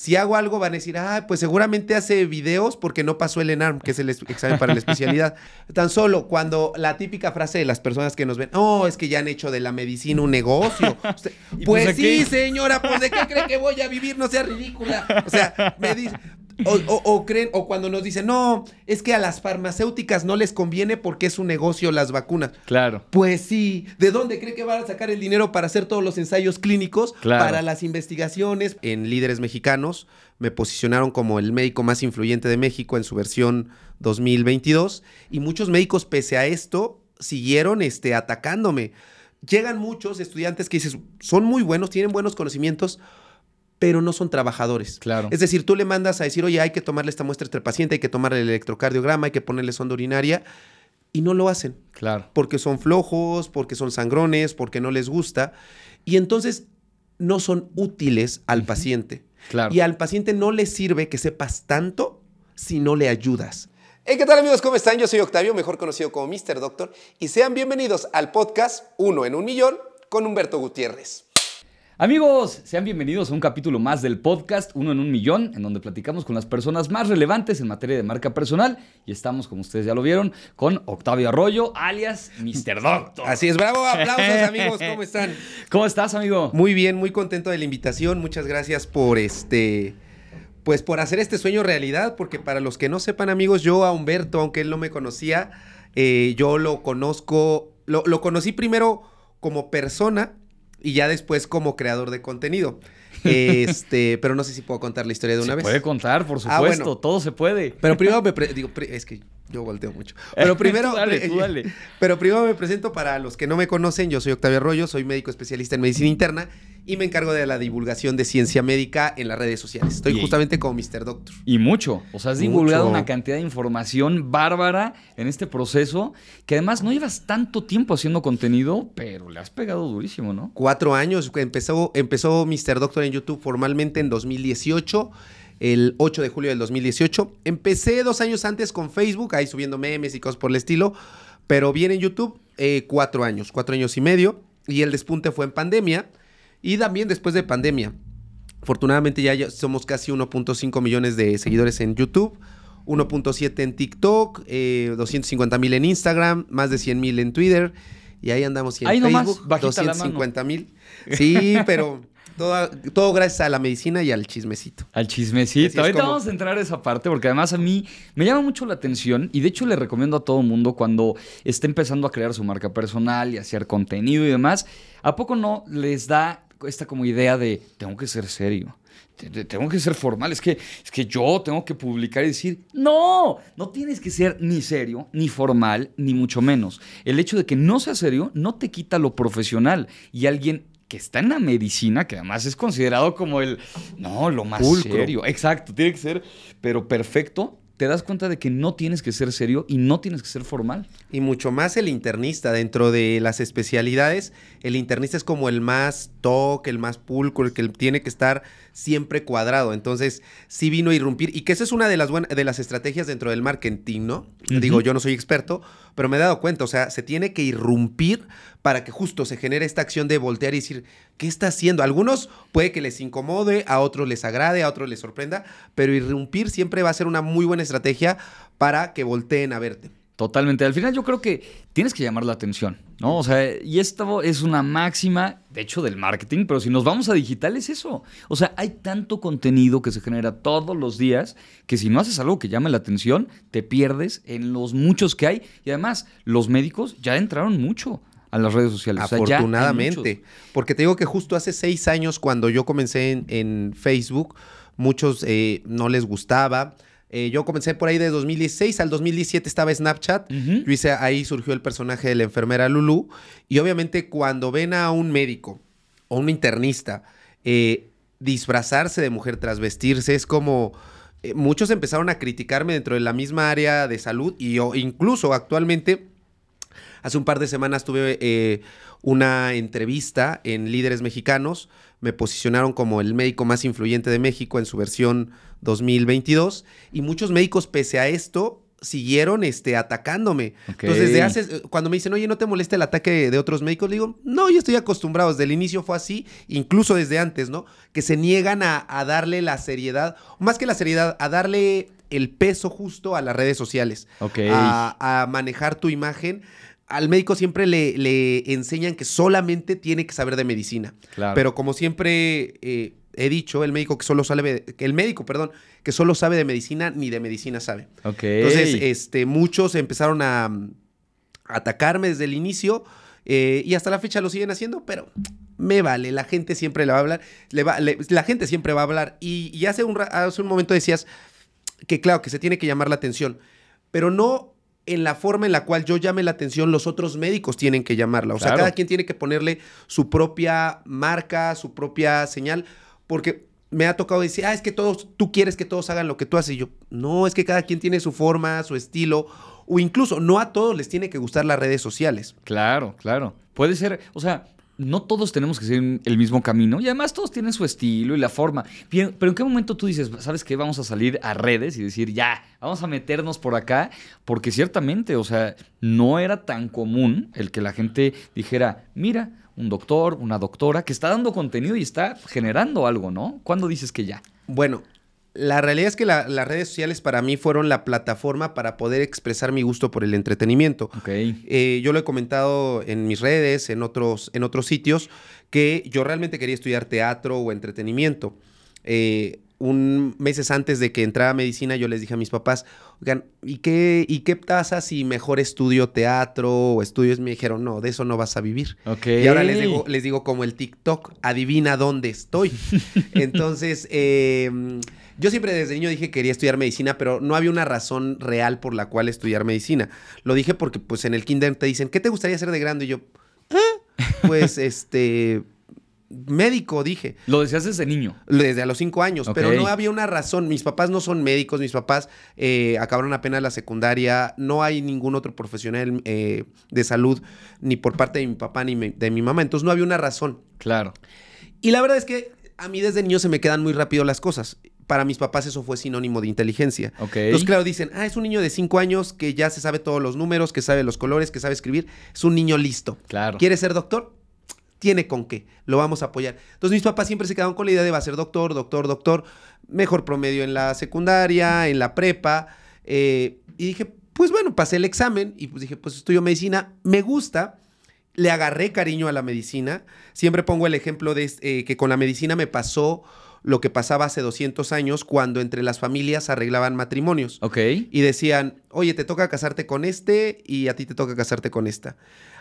Si hago algo, van a decir, ah, pues seguramente hace videos porque no pasó el ENARM, que es el examen para la especialidad. Tan solo cuando la típica frase de las personas que nos ven, oh, es que ya han hecho de la medicina un negocio. pues, pues sí, señora, pues ¿de qué cree que voy a vivir? No sea ridícula. O sea, me dice, o, creen, o cuando nos dicen, no, es que a las farmacéuticas no les conviene porque es un negocio las vacunas. Claro. Pues sí, ¿de dónde cree que van a sacar el dinero para hacer todos los ensayos clínicos, claro. para las investigaciones? En Líderes Mexicanos me posicionaron como el médico más influyente de México en su versión 2022 y muchos médicos, pese a esto, siguieron este, atacándome. Llegan muchos estudiantes que dicen, son muy buenos, tienen buenos conocimientos, pero no son trabajadores. Claro. Es decir, tú le mandas a decir, oye, hay que tomarle esta muestra a este paciente, hay que tomarle el electrocardiograma, hay que ponerle sonda urinaria, y no lo hacen. Claro. Porque son flojos, porque son sangrones, porque no les gusta, y entonces no son útiles al paciente. Claro. Y al paciente no le sirve que sepas tanto si no le ayudas. ¿qué tal amigos? ¿Cómo están? Yo soy Octavio, mejor conocido como Mr. Doctor, y sean bienvenidos al podcast Uno en un Millón con Humberto Gutiérrez. Amigos, sean bienvenidos a un capítulo más del podcast Uno en un Millón, en donde platicamos con las personas más relevantes en materia de marca personal. Y estamos, como ustedes ya lo vieron, con Octavio Arroyo, alias Mr. Doctor. Así es, bravo, aplausos amigos, ¿cómo están? ¿Cómo estás, amigo? Muy bien, muy contento de la invitación. Muchas gracias por este pues por hacer este sueño realidad, porque para los que no sepan amigos, yo a Humberto, aunque él no me conocía, eh, yo lo conozco, lo, conocí primero como persona y ya después como creador de contenido. Este, pero no sé si puedo contar la historia de una vez. Puede contar, por ah, supuesto, todo se puede. Pero primero me digo, es que yo volteo mucho. Pero primero, dale, pero primero me presento para los que no me conocen. Yo soy Octavio Arroyo, soy médico especialista en medicina interna y me encargo de la divulgación de ciencia médica en las redes sociales. Estoy justamente como Mr. Doctor. Y mucho. O sea, has divulgado una cantidad de información bárbara en este proceso, que además no llevas tanto tiempo haciendo contenido, pero le has pegado durísimo, ¿no? Cuatro años. Empezó, empezó Mr. Doctor en YouTube formalmente en 2018 el 8 de julio del 2018. Empecé dos años antes con Facebook, ahí subiendo memes y cosas por el estilo, pero bien en YouTube, eh, cuatro años, cuatro años y medio. Y el despunte fue en pandemia. Y también después de pandemia. Afortunadamente ya somos casi 1.5 millones de seguidores en YouTube, 1.7 en TikTok, 250 eh, mil en Instagram, más de 100 mil en Twitter. Y ahí andamos y en ahí nomás, 250 mil. Sí, pero... Todo, todo, gracias a la medicina y al chismecito. Al chismecito. Ahorita vamos a entrar a esa parte porque además a mí me llama mucho la atención y de hecho le recomiendo a todo mundo cuando esté empezando a crear su marca personal y hacer contenido y demás, ¿a poco no les da esta como idea de tengo que ser serio, tengo que ser formal, es que, es que yo tengo que publicar y decir, no, no tienes que ser ni serio, ni formal, ni mucho menos. El hecho de que no sea serio no te quita lo profesional y alguien que está en la medicina, que además es considerado como el, no, lo más serio, exacto, tiene que ser, pero perfecto, te das cuenta de que no tienes que ser serio y no tienes que ser formal. Y mucho más el internista. Dentro de las especialidades, el internista es como el más toque, el más pulcro, el que tiene que estar siempre cuadrado. Entonces, sí vino a irrumpir. Y que esa es una de las, buenas, de las estrategias dentro del marketing, ¿no? Digo, yo no soy experto, pero me he dado cuenta. O sea, se tiene que irrumpir para que justo se genere esta acción de voltear y decir, ¿qué está haciendo? algunos puede que les incomode, a otros les agrade, a otros les sorprenda, pero irrumpir siempre va a ser una muy buena estrategia para que volteen a verte. Totalmente. Al final yo creo que tienes que llamar la atención, ¿no? O sea, y esto es una máxima, de hecho, del marketing, pero si nos vamos a digital es eso. O sea, hay tanto contenido que se genera todos los días que si no haces algo que llame la atención, te pierdes en los muchos que hay. Y además, los médicos ya entraron mucho a las redes sociales. Afortunadamente, porque te digo que justo hace seis años cuando yo comencé en, Facebook, muchos eh, no les gustaba. Eh, yo comencé por ahí de 2016 al 2017 estaba Snapchat. Yo hice, ahí surgió el personaje de la enfermera Lulu. Y obviamente cuando ven a un médico o un internista eh, disfrazarse de mujer, tras vestirse, es como... muchos empezaron a criticarme dentro de la misma área de salud y yo incluso actualmente Hace un par de semanas tuve eh, una entrevista en Líderes Mexicanos. Me posicionaron como el médico más influyente de México en su versión 2022. Y muchos médicos, pese a esto, siguieron este, atacándome. Entonces, desde hace, cuando me dicen, oye, ¿no te molesta el ataque de otros médicos? Le digo, no, yo estoy acostumbrado, desde el inicio fue así, incluso desde antes, ¿no? Que se niegan a, darle la seriedad, más que la seriedad, a darle el peso justo a las redes sociales, a manejar tu imagen al médico siempre le, enseñan que solamente tiene que saber de medicina. Pero como siempre eh, he dicho, el médico que solo sabe, de, el médico, perdón, que solo sabe de medicina, ni de medicina sabe. Entonces, este, muchos empezaron a, mm, atacarme desde el inicio eh, y hasta la fecha lo siguen haciendo, pero me vale, la gente siempre le va a hablar, la gente siempre va a hablar. Y, hace, un, hace un momento decías que claro, que se tiene que llamar la atención, pero no en la forma en la cual yo llame la atención, los otros médicos tienen que llamarla. O sea, cada quien tiene que ponerle su propia marca, su propia señal, porque me ha tocado decir, ah, es que todos, tú quieres que todos hagan lo que tú haces. Y yo, no, es que cada quien tiene su forma, su estilo, o incluso no a todos les tiene que gustar las redes sociales. Claro, claro. Puede ser, o sea, no todos tenemos que seguir el mismo camino y además todos tienen su estilo y la forma. pero ¿en qué momento tú dices, sabes qué, vamos a salir a redes y decir, ya, vamos a meternos por acá? Porque ciertamente, o sea, no era tan común el que la gente dijera, mira, un doctor, una doctora, que está dando contenido y está generando algo, ¿no? ¿Cuándo dices que ya? Bueno, la realidad es que las redes sociales para mí fueron la plataforma para poder expresar mi gusto por el entretenimiento. Eh, yo lo he comentado en mis redes, en otros, en otros sitios, que yo realmente quería estudiar teatro o entretenimiento. Eh, un meses antes de que entrara a medicina, yo les dije a mis papás, oigan, ¿y qué, ¿y qué pasa si mejor estudio teatro o estudios? Me dijeron, no, de eso no vas a vivir. Y ahora les digo, les digo como el TikTok, adivina dónde estoy. Entonces, eh, yo siempre desde niño dije que quería estudiar medicina, pero no había una razón real por la cual estudiar medicina. Lo dije porque pues en el kinder te dicen, ¿qué te gustaría ser de grande? Y yo, ah, pues este médico, dije. ¿Lo decías desde niño? Desde a los cinco años, pero no había una razón. Mis papás no son médicos, mis papás eh, acabaron apenas la secundaria, no hay ningún otro profesional eh, de salud, ni por parte de mi papá ni de mi mamá, entonces no había una razón. Claro. Y la verdad es que a mí desde niño se me quedan muy rápido las cosas para mis papás eso fue sinónimo de inteligencia. Entonces, claro, dicen, ah, es un niño de cinco años que ya se sabe todos los números, que sabe los colores, que sabe escribir. Es un niño listo. Claro. ¿Quiere ser doctor? Tiene con qué, lo vamos a apoyar. Entonces mis papás siempre se quedaron con la idea de va a ser doctor, doctor, doctor, mejor promedio en la secundaria, en la prepa. Eh, y dije, pues bueno, pasé el examen y pues dije, pues estudio medicina, me gusta, le agarré cariño a la medicina. Siempre pongo el ejemplo de eh, que con la medicina me pasó lo que pasaba hace 200 años cuando entre las familias arreglaban matrimonios. Ok. Y decían, oye, te toca casarte con este y a ti te toca casarte con esta.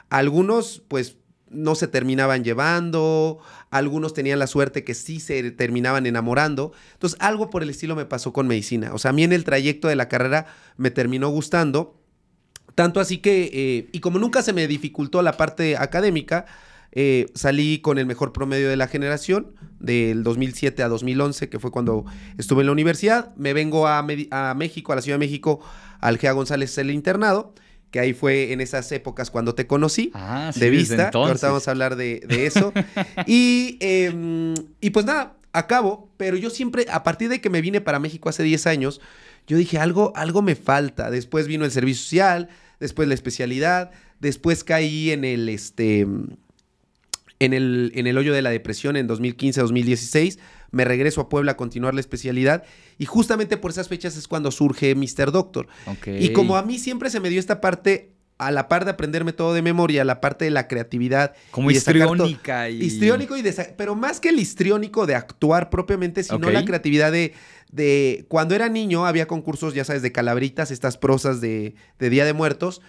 Algunos, pues, no se terminaban llevando, algunos tenían la suerte que sí se terminaban enamorando. Entonces, algo por el estilo me pasó con medicina. O sea, a mí en el trayecto de la carrera me terminó gustando. Tanto así que, eh, y como nunca se me dificultó la parte académica, eh, salí con el mejor promedio de la generación, del 2007 a 2011, que fue cuando estuve en la universidad. Me vengo a, México, a la Ciudad de México, al Gea González, el internado que ahí fue en esas épocas cuando te conocí ah, sí, de vista. vamos a hablar de, eso. y, em, y pues nada, acabo, pero yo siempre, a partir de que me vine para México hace 10 años, yo dije, algo, algo me falta. Después vino el servicio social, después la especialidad, después caí en el, este, en el, en el hoyo de la depresión en 2015-2016, me regreso a Puebla a continuar la especialidad y justamente por esas fechas es cuando surge Mr. Doctor. Y como a mí siempre se me dio esta parte a la par de aprenderme todo de memoria, la parte de la creatividad. Como histriónica. Y... Histriónico y Pero más que el histriónico de actuar propiamente, sino la creatividad de, Cuando era niño había concursos, ya sabes, de calabritas, estas prosas de, de Día de Muertos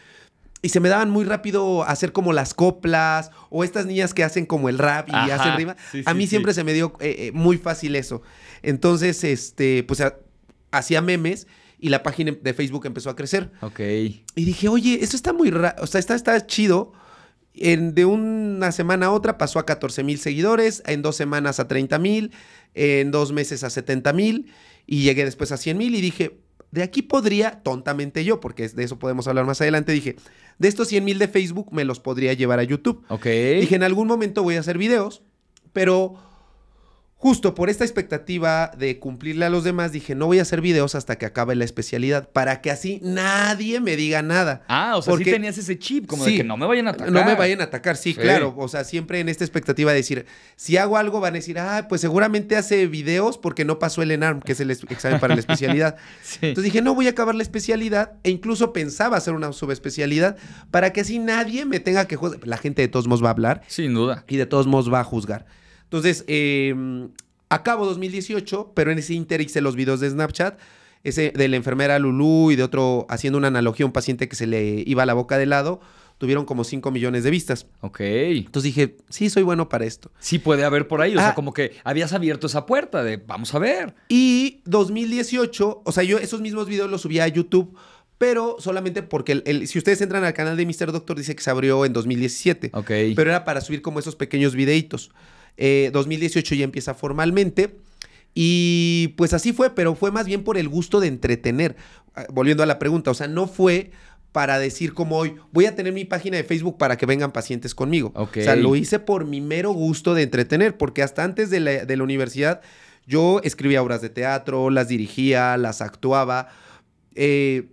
y se me daban muy rápido hacer como las coplas o estas niñas que hacen como el rap y hacen rima. a mí siempre se me dio eh, eh, muy fácil eso. Entonces, este, pues hacía memes y la página de Facebook empezó a crecer. Ok. Y dije, oye, esto está muy raro, o sea, está, está chido. En, de una semana a otra pasó a 14 mil seguidores, en dos semanas a 30 mil, en dos meses a 70 mil y llegué después a 100 mil y dije, de aquí podría, tontamente yo, porque de eso podemos hablar más adelante, dije, de estos 100 mil de Facebook me los podría llevar a YouTube. Ok. Dije, en algún momento voy a hacer videos, pero justo por esta expectativa de cumplirle a los demás, dije, no voy a hacer videos hasta que acabe la especialidad, para que así nadie me diga nada. Ah, o sea, Porque, tenías ese chip, como de que no me vayan a atacar. No me vayan a atacar, sí, claro. O sea, siempre en esta expectativa de decir, si hago algo, van a decir, ah, pues seguramente hace videos porque no pasó el ENARM, que es el examen para la especialidad. Entonces dije, no voy a acabar la especialidad, e incluso pensaba hacer una subespecialidad para que así nadie me tenga que juzgar. La gente de todos modos va a hablar. Sin duda. Y de todos modos va a juzgar. Entonces, eh, acabo 2018, pero en ese inter de los videos de Snapchat. Ese de la enfermera Lulu y de otro, haciendo una analogía a un paciente que se le iba la boca de lado, tuvieron como 5 millones de vistas. Ok. Entonces dije, sí, soy bueno para esto. Sí puede haber por ahí, o sea, ah. como que habías abierto esa puerta de vamos a ver. Y 2018, o sea, yo esos mismos videos los subía a YouTube, pero solamente porque si ustedes entran al canal de Mr. Doctor dice que se abrió en 2017. Ok. Pero era para subir como esos pequeños videitos. 2018 eh, ya empieza formalmente. Y pues así fue, pero fue más bien por el gusto de entretener. Ah, volviendo a la pregunta, o sea, no fue para decir como hoy, voy a tener mi página de Facebook para que vengan pacientes conmigo. O sea, lo hice por mi mero gusto de entretener, porque hasta antes de la, de la universidad yo escribía obras de teatro, las dirigía, las actuaba. Eh,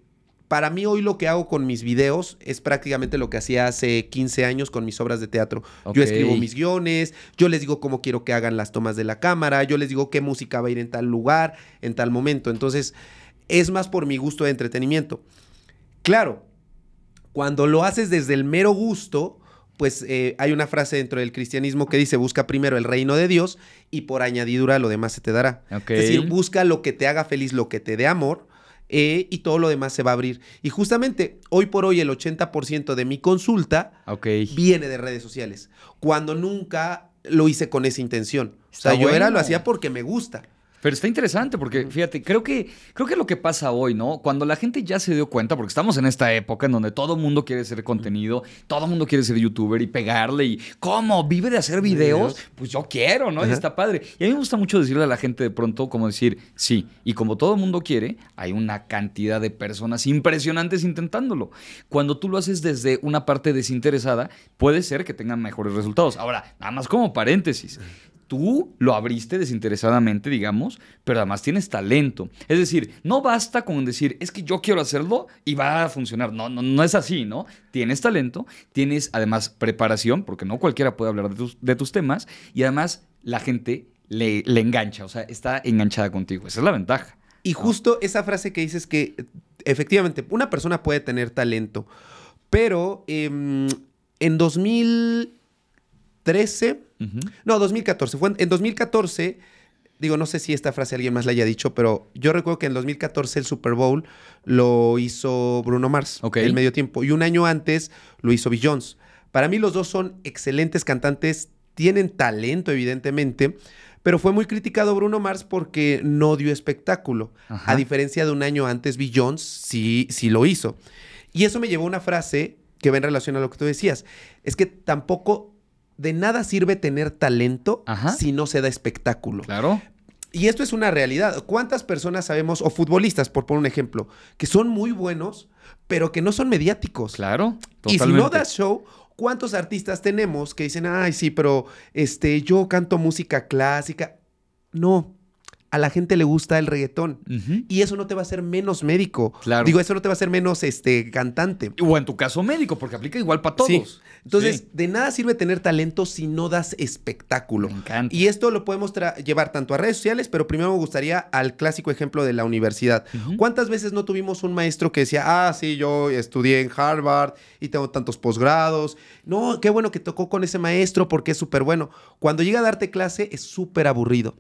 para mí hoy lo que hago con mis videos es prácticamente lo que hacía hace 15 años con mis obras de teatro. Yo escribo mis guiones, yo les digo cómo quiero que hagan las tomas de la cámara, yo les digo qué música va a ir en tal lugar, en tal momento. Entonces, es más por mi gusto de entretenimiento. Claro, cuando lo haces desde el mero gusto, pues eh, hay una frase dentro del cristianismo que dice, busca primero el reino de Dios y por añadidura lo demás se te dará. Es decir, busca lo que te haga feliz, lo que te dé amor eh, y todo lo demás se va a abrir. Y justamente hoy por hoy el 80% de mi consulta viene de redes sociales, cuando nunca lo hice con esa intención. o sea, yo era, lo hacía porque me gusta. Pero está interesante porque, fíjate, creo que, creo que lo que pasa hoy, ¿no? Cuando la gente ya se dio cuenta, porque estamos en esta época en donde todo mundo quiere ser contenido, todo mundo quiere ser youtuber y pegarle y, ¿cómo? ¿Vive de hacer videos? Pues yo quiero, ¿no? Y está padre. Y a mí me gusta mucho decirle a la gente de pronto, como decir, sí, y como todo mundo quiere, hay una cantidad de personas impresionantes intentándolo. Cuando tú lo haces desde una parte desinteresada, puede ser que tengan mejores resultados. Ahora, nada más como paréntesis, tú lo abriste desinteresadamente, digamos, pero además tienes talento. Es decir, no basta con decir, es que yo quiero hacerlo y va a funcionar. No, no, no es así, ¿no? Tienes talento, tienes además preparación, porque no cualquiera puede hablar de tus, temas, y además la gente le, engancha, o sea, está enganchada contigo. Esa es la ventaja. Y justo esa frase que dices que efectivamente una persona puede tener talento, pero em, en 2013 no, 2014. Fue en, 2014 digo, no sé si esta frase alguien más la haya dicho, pero yo recuerdo que en 2014 el Super Bowl lo hizo Bruno Mars, el medio tiempo, y un año antes lo hizo Bill Jones. Para mí los dos son excelentes cantantes, tienen talento evidentemente, pero fue muy criticado Bruno Mars porque no dio espectáculo, a diferencia de un año antes Bill Jones sí, sí lo hizo. Y eso me llevó a una frase que va en relación a lo que tú decías, es que tampoco de nada sirve tener talento si no se da espectáculo. Claro. Y esto es una realidad. ¿Cuántas personas sabemos, o futbolistas, por poner un ejemplo, que son muy buenos, pero que no son mediáticos? Claro. Y si no das show, ¿cuántos artistas tenemos que dicen, ay, sí, pero este, yo canto música clásica? No a la gente le gusta el reggaetón. Y eso no te va a hacer menos médico. Claro. Digo, eso no te va a hacer menos este, cantante. O en tu caso médico, porque aplica igual para todos. Entonces, de nada sirve tener talento si no das espectáculo. encanta. Y esto lo podemos llevar tanto a redes sociales, pero primero me gustaría al clásico ejemplo de la universidad. ¿Cuántas veces no tuvimos un maestro que decía, ah, sí, yo estudié en Harvard y tengo tantos posgrados? No, qué bueno que tocó con ese maestro porque es súper bueno. Cuando llega a darte clase es súper aburrido.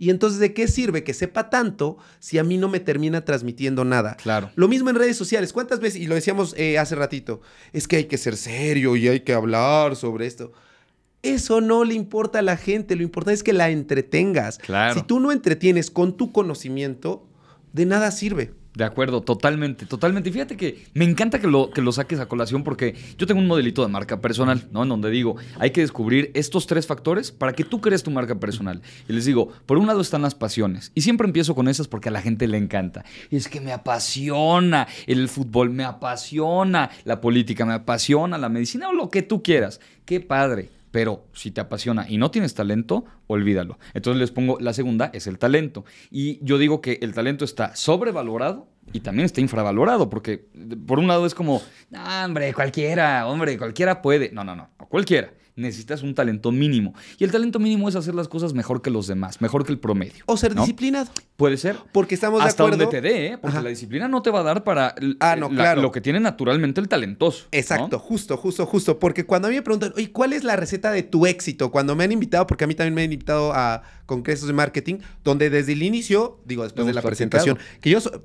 Y entonces, ¿de qué sirve que sepa tanto si a mí no me termina transmitiendo nada? Claro. Lo mismo en redes sociales. ¿Cuántas veces, y lo decíamos eh, hace ratito, es que hay que ser serio y hay que hablar sobre esto? Eso no le importa a la gente, lo importante es que la entretengas. Claro. Si tú no entretienes con tu conocimiento, de nada sirve. De acuerdo, totalmente, totalmente. Y fíjate que me encanta que lo, que lo saques a colación porque yo tengo un modelito de marca personal, ¿no? En donde digo, hay que descubrir estos tres factores para que tú crees tu marca personal. Y les digo, por un lado están las pasiones. Y siempre empiezo con esas porque a la gente le encanta. Y es que me apasiona el fútbol, me apasiona la política, me apasiona la medicina o lo que tú quieras. Qué padre pero si te apasiona y no tienes talento, olvídalo. Entonces les pongo la segunda, es el talento. Y yo digo que el talento está sobrevalorado y también está infravalorado, porque por un lado es como, ah, hombre, cualquiera, hombre, cualquiera puede. no, no, no cualquiera necesitas un talento mínimo. Y el talento mínimo es hacer las cosas mejor que los demás, mejor que el promedio. O ser disciplinado. Puede ser. Porque estamos de acuerdo. Hasta donde te dé, ¿eh? porque la disciplina no te va a dar para ah, no, eh, claro. lo que tiene naturalmente el talentoso. Exacto, justo, justo, justo. Porque cuando a mí me preguntan, oye, ¿cuál es la receta de tu éxito? Cuando me han invitado, porque a mí también me han invitado a congresos de marketing, donde desde el inicio, digo, después de la presentación, que yo soy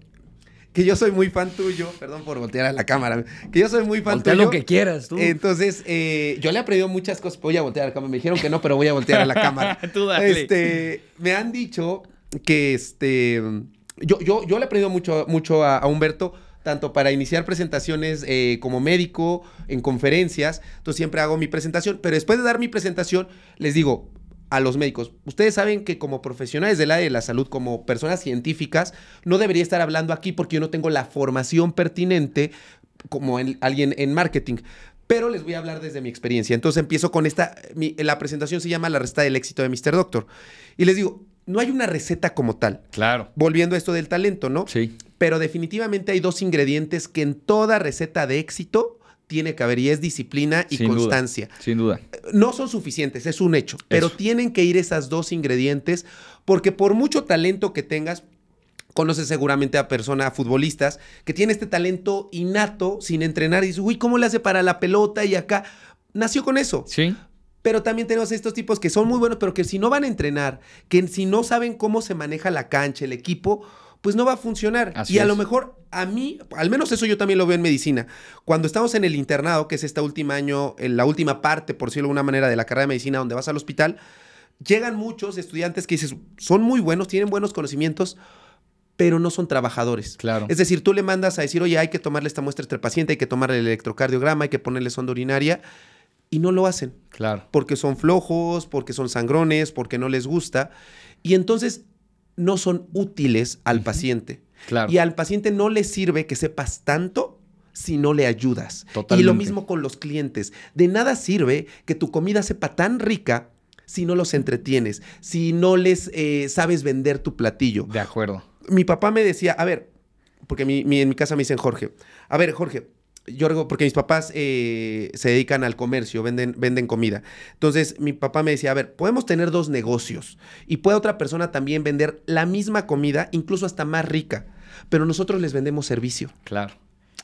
que yo soy muy fan tuyo, perdón por voltear a la cámara, que yo soy muy fan Voltea lo que quieras, tú. Entonces, eh, yo le he aprendido muchas cosas, voy a voltear a la cámara, me dijeron que no, pero voy a voltear a la cámara. tú dale. Este, me han dicho que este, yo, yo, yo le he aprendido mucho, mucho a, Humberto, tanto para iniciar presentaciones eh, como médico, en conferencias, entonces siempre hago mi presentación, pero después de dar mi presentación, les digo, a los médicos. Ustedes saben que como profesionales del área de la salud, como personas científicas, no debería estar hablando aquí porque yo no tengo la formación pertinente como alguien en marketing. Pero les voy a hablar desde mi experiencia. Entonces empiezo con esta, la presentación se llama La receta del éxito de Mr. Doctor. Y les digo, no hay una receta como tal. Claro. Volviendo a esto del talento, ¿no? Sí. Pero definitivamente hay dos ingredientes que en toda receta de éxito tiene que haber y es disciplina y constancia. sin duda. No son suficientes, es un hecho, pero tienen que ir esas dos ingredientes porque por mucho talento que tengas, conoces seguramente a personas, futbolistas, que tienen este talento innato sin entrenar y dices, uy, ¿cómo le hace para la pelota y acá? Nació con eso. Sí. Pero también tenemos estos tipos que son muy buenos, pero que si no van a entrenar, que si no saben cómo se maneja la cancha, el equipo, pues no va a funcionar. y a lo mejor a mí, al menos eso yo también lo veo en medicina. Cuando estamos en el internado, que es este último año, en la última parte, por decirlo de alguna manera, de la carrera de medicina, donde vas al hospital, llegan muchos estudiantes que dices, son muy buenos, tienen buenos conocimientos, pero no son trabajadores. Claro. Es decir, tú le mandas a decir, oye, hay que tomarle esta muestra a este paciente, hay que tomarle el electrocardiograma, hay que ponerle sonda urinaria, y no lo hacen. Claro. Porque son flojos, porque son sangrones, porque no les gusta. Y entonces no son útiles al paciente. Y al paciente no le sirve que sepas tanto si no le ayudas. Y lo mismo con los clientes. De nada sirve que tu comida sepa tan rica si no los entretienes, si no les eh, sabes vender tu platillo. De acuerdo. Mi papá me decía, a ver, porque en mi casa me dicen Jorge, a ver Jorge, yo porque mis papás eh, se dedican al comercio, venden, venden comida. Entonces mi papá me decía, a ver, podemos tener dos negocios y puede otra persona también vender la misma comida, incluso hasta más rica, pero nosotros les vendemos servicio. Claro.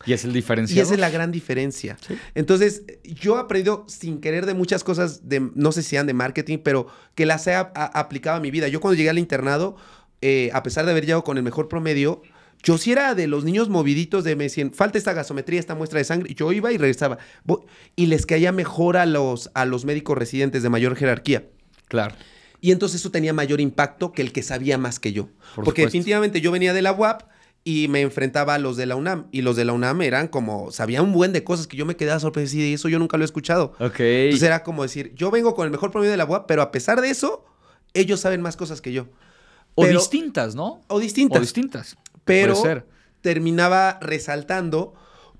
Y es el diferencial. Y esa es la gran diferencia. Entonces, yo he aprendido sin querer de muchas cosas, no sé si sean de marketing, pero que las he aplicado a mi vida. Yo cuando llegué al internado, eh, a pesar de haber llegado con el mejor promedio, yo si era de los niños moviditos de me decían, falta esta gasometría, esta muestra de sangre, yo iba y regresaba. Y les caía mejor a los, a los médicos residentes de mayor jerarquía. Claro. Y entonces eso tenía mayor impacto que el que sabía más que yo. Porque definitivamente yo venía de la UAP y me enfrentaba a los de la UNAM. Y los de la UNAM eran como, sabían un buen de cosas que yo me quedaba sorprendido. y eso yo nunca lo he escuchado. Ok. Entonces era como decir, yo vengo con el mejor promedio de la UAP, pero a pesar de eso, ellos saben más cosas que yo. o distintas, ¿no? O distintas. O distintas pero terminaba resaltando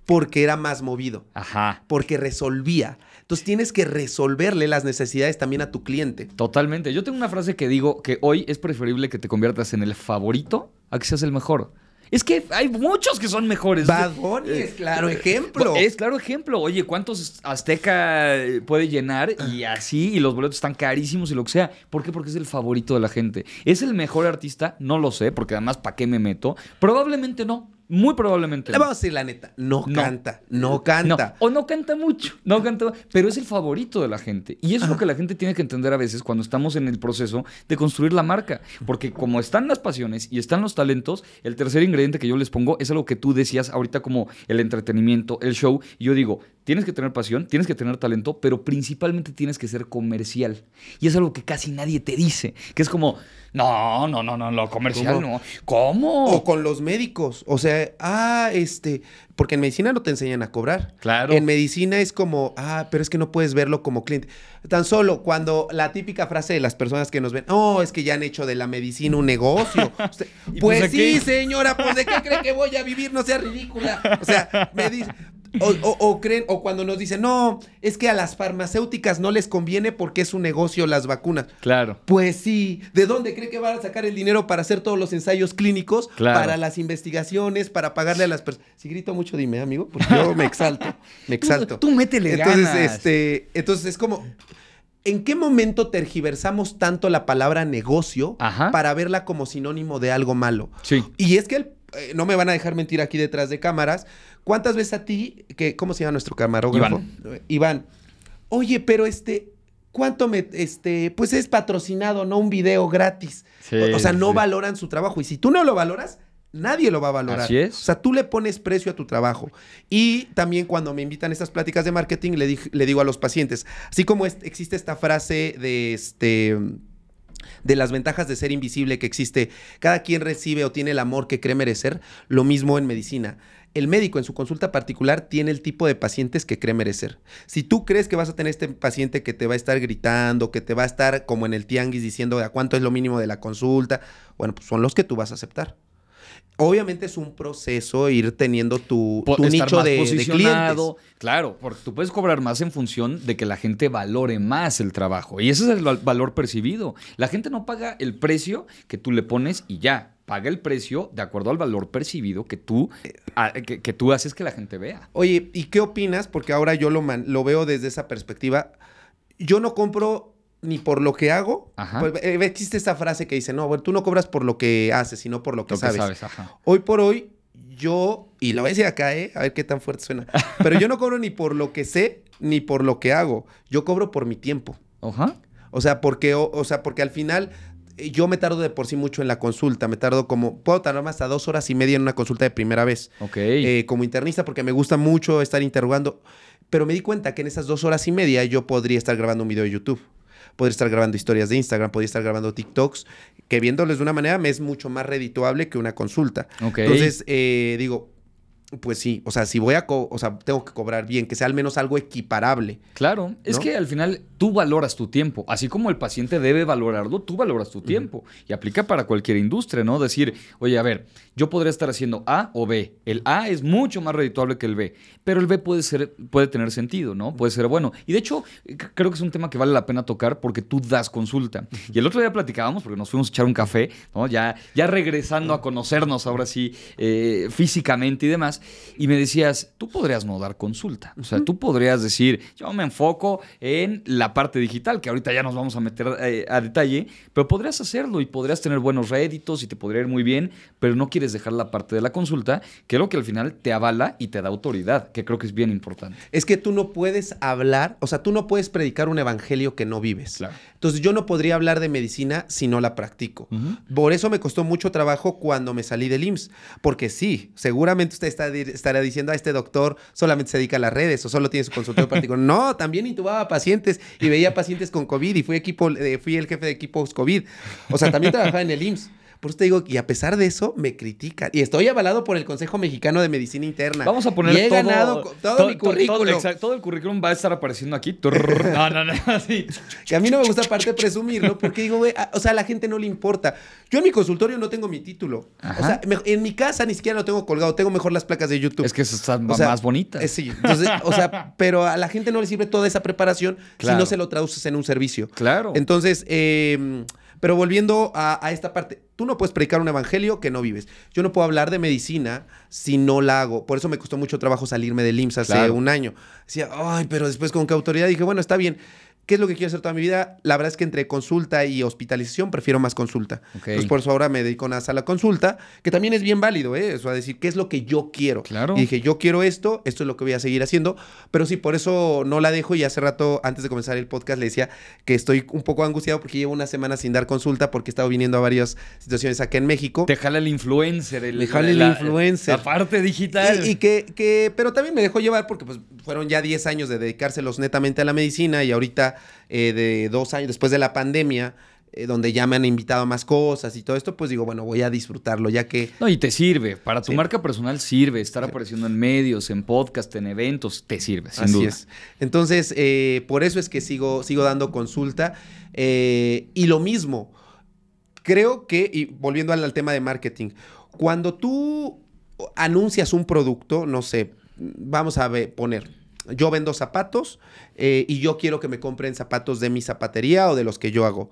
porque era más movido. Ajá. Porque resolvía. Entonces tienes que resolverle las necesidades también a tu cliente. Totalmente. Yo tengo una frase que digo que hoy es preferible que te conviertas en el favorito a que seas el mejor. Es que hay muchos que son mejores. Bad Bunny es claro eh, ejemplo. Es claro ejemplo. Oye, ¿cuántos Azteca eh, puede llenar? Ah. Y así, y los boletos están carísimos y lo que sea. ¿Por qué? Porque es el favorito de la gente. ¿Es el mejor artista? No lo sé, porque además, ¿para qué me meto? Probablemente no. Muy probablemente. Le vamos a decir la neta, no, canta, no canta. O no canta mucho, no canta, pero es el favorito de la gente. Y es lo que la gente tiene que entender a veces cuando estamos en el proceso de construir la marca. Porque como están las pasiones y están los talentos, el tercer ingrediente que yo les pongo es algo que tú decías ahorita como el entretenimiento, el show. yo digo, Tienes que tener pasión, tienes que tener talento, pero principalmente tienes que ser comercial. Y es algo que casi nadie te dice, que es como, no, no, no, no, lo comercial no. ¿Cómo? O con los médicos, o sea, ah, este, porque en medicina no te enseñan a cobrar. Claro. En medicina es como, ah, pero es que no puedes verlo como cliente. Tan solo cuando la típica frase de las personas que nos ven, oh, es que ya han hecho de la medicina un negocio. pues, pues sí, señora, pues de qué cree que voy a vivir, no sea ridícula. O sea, me dice, o, creen, o cuando nos dicen, no, es que a las farmacéuticas no les conviene porque es un negocio las vacunas. Claro. Pues sí, ¿de dónde cree que van a sacar el dinero para hacer todos los ensayos clínicos, para las investigaciones, para pagarle a las personas? Si grito mucho, dime, amigo, porque yo me exalto, me exalto. Tú, métele entonces, Este, entonces es como, ¿En qué momento tergiversamos tanto la palabra negocio para verla como sinónimo de algo malo? Sí. Y es que, eh, no me van a dejar mentir aquí detrás de cámaras, ¿Cuántas veces a ti, que, ¿cómo se llama nuestro camarógrafo? Iván. Iván. Oye, pero este, ¿cuánto me, este, pues es patrocinado, no un video gratis? Sí, o, sea, no valoran su trabajo. Y si tú no lo valoras, nadie lo va a valorar. Así es. O sea, tú le pones precio a tu trabajo. Y también cuando me invitan a estas pláticas de marketing, le, le digo a los pacientes, así como existe esta frase de este de las ventajas de ser invisible que existe, cada quien recibe o tiene el amor que cree merecer, lo mismo en medicina. El médico en su consulta particular tiene el tipo de pacientes que cree merecer. Si tú crees que vas a tener este paciente que te va a estar gritando, que te va a estar como en el tianguis diciendo a cuánto es lo mínimo de la consulta, bueno, pues son los que tú vas a aceptar. Obviamente es un proceso ir teniendo tu, nicho de, de, clientes. Claro, porque tú puedes cobrar más en función de que la gente valore más el trabajo. Y ese es el valor percibido. La gente no paga el precio que tú le pones y ya paga el precio de acuerdo al valor percibido que tú, que, tú haces que la gente vea. Oye, ¿y qué opinas? Porque ahora yo lo, lo veo desde esa perspectiva. Yo no compro ni por lo que hago. Ajá. Pues, eh, existe esta frase que dice, no, bueno, tú no cobras por lo que haces, sino por lo que sabes. Hoy por hoy, yo, y lo voy a decir acá, ¿eh? a ver qué tan fuerte suena, pero yo no cobro ni por lo que sé, ni por lo que hago. Yo cobro por mi tiempo. O sea, porque, o sea, porque al final eh, yo me tardo de por sí mucho en la consulta. Me tardo como, puedo tardarme hasta dos horas y media en una consulta de primera vez. Ok. Eh, como internista, porque me gusta mucho estar interrogando. Pero me di cuenta que en esas dos horas y media yo podría estar grabando un video de YouTube. Podría estar grabando historias de Instagram, podría estar grabando TikToks, que viéndoles de una manera me es mucho más redituable que una consulta. Ok. Entonces, eh, digo, pues sí, o sea, si voy a, o sea, tengo que cobrar bien, que sea al menos algo equiparable. Claro, es que al final tú valoras tu tiempo, así como el paciente debe valorarlo, tú valoras tu tiempo y aplica para cualquier industria, ¿no? Decir, oye, a ver, yo podría estar haciendo A o B, el A es mucho más redituable que el B, pero el B puede ser, puede tener sentido, ¿no? Puede ser bueno. Y de hecho, creo que es un tema que vale la pena tocar porque tú das consulta. Y el otro día platicábamos porque nos fuimos a echar un café, ¿no? Ya, ya regresando a conocernos ahora sí eh, físicamente y demás y me decías, tú podrías no dar consulta. O sea, tú podrías decir, yo me enfoco en la parte digital, que ahorita ya nos vamos a meter eh, a detalle, pero podrías hacerlo y podrías tener buenos réditos y te podría ir muy bien, pero no quieres dejar la parte de la consulta, que es lo que al final te avala y te da autoridad, que creo que es bien importante. Es que tú no puedes hablar, o sea, tú no puedes predicar un evangelio que no vives. Entonces yo no podría hablar de medicina si no la practico. Por eso me costó mucho trabajo cuando me salí del IMSS, porque sí, seguramente usted está estará diciendo a ah, este doctor solamente se dedica a las redes o solo tiene su consultorio particular. No, también intubaba pacientes y veía pacientes con COVID y fui, equipo, eh, fui el jefe de equipo COVID. O sea, también trabajaba en el IMSS. Por eso te digo, y a pesar de eso, me critican. Y estoy avalado por el Consejo Mexicano de Medicina Interna. Vamos a poner y todo, todo mi currículum. todo, el currículum va a estar apareciendo aquí. no, no, no. Que a mí no me gusta aparte presumirlo, porque digo, güey, o sea, a la gente no le importa. Yo en mi consultorio no tengo mi título. O sea, en mi casa ni siquiera lo tengo colgado. Tengo mejor las placas de YouTube. Es que son más bonita. sí. o sea, eh, pero a la gente no le sirve toda esa preparación si no se lo traduces en un servicio. Claro. Entonces, eh, pero volviendo a, esta parte, tú no puedes predicar un evangelio que no vives. Yo no puedo hablar de medicina si no la hago. Por eso me costó mucho trabajo salirme del IMSS hace un año. Decía, ay, pero después con qué autoridad dije, bueno, está bien. ¿Qué es lo que quiero hacer toda mi vida? La verdad es que entre consulta y hospitalización prefiero más consulta. Entonces, por eso ahora me dedico a la consulta, que también es bien válido, ¿eh? Eso a decir, ¿qué es lo que yo quiero? Claro. dije, yo quiero esto, esto es lo que voy a seguir haciendo. Pero sí, por eso no la dejo. Y hace rato, antes de comenzar el podcast, le decía que estoy un poco angustiado porque llevo una semana sin dar consulta porque he estado viniendo a varias situaciones acá en México. Dejale el influencer. El, el la, influencer. La parte digital. Y, y que, que, pero también me dejó llevar porque pues fueron ya 10 años de dedicárselos netamente a la medicina y ahorita eh, de dos años después de la pandemia, eh, donde ya me han invitado a más cosas y todo esto, pues digo, bueno, voy a disfrutarlo ya que... No, y te sirve, para tu marca personal sirve, estar apareciendo en medios, en podcast, en eventos, te sirve, sin Así Es. Entonces, eh, por eso es que sigo, sigo dando consulta. y lo mismo, creo que, y volviendo al, tema de marketing, cuando tú anuncias un producto, no sé, vamos a poner yo vendo zapatos eh, y yo quiero que me compren zapatos de mi zapatería o de los que yo hago.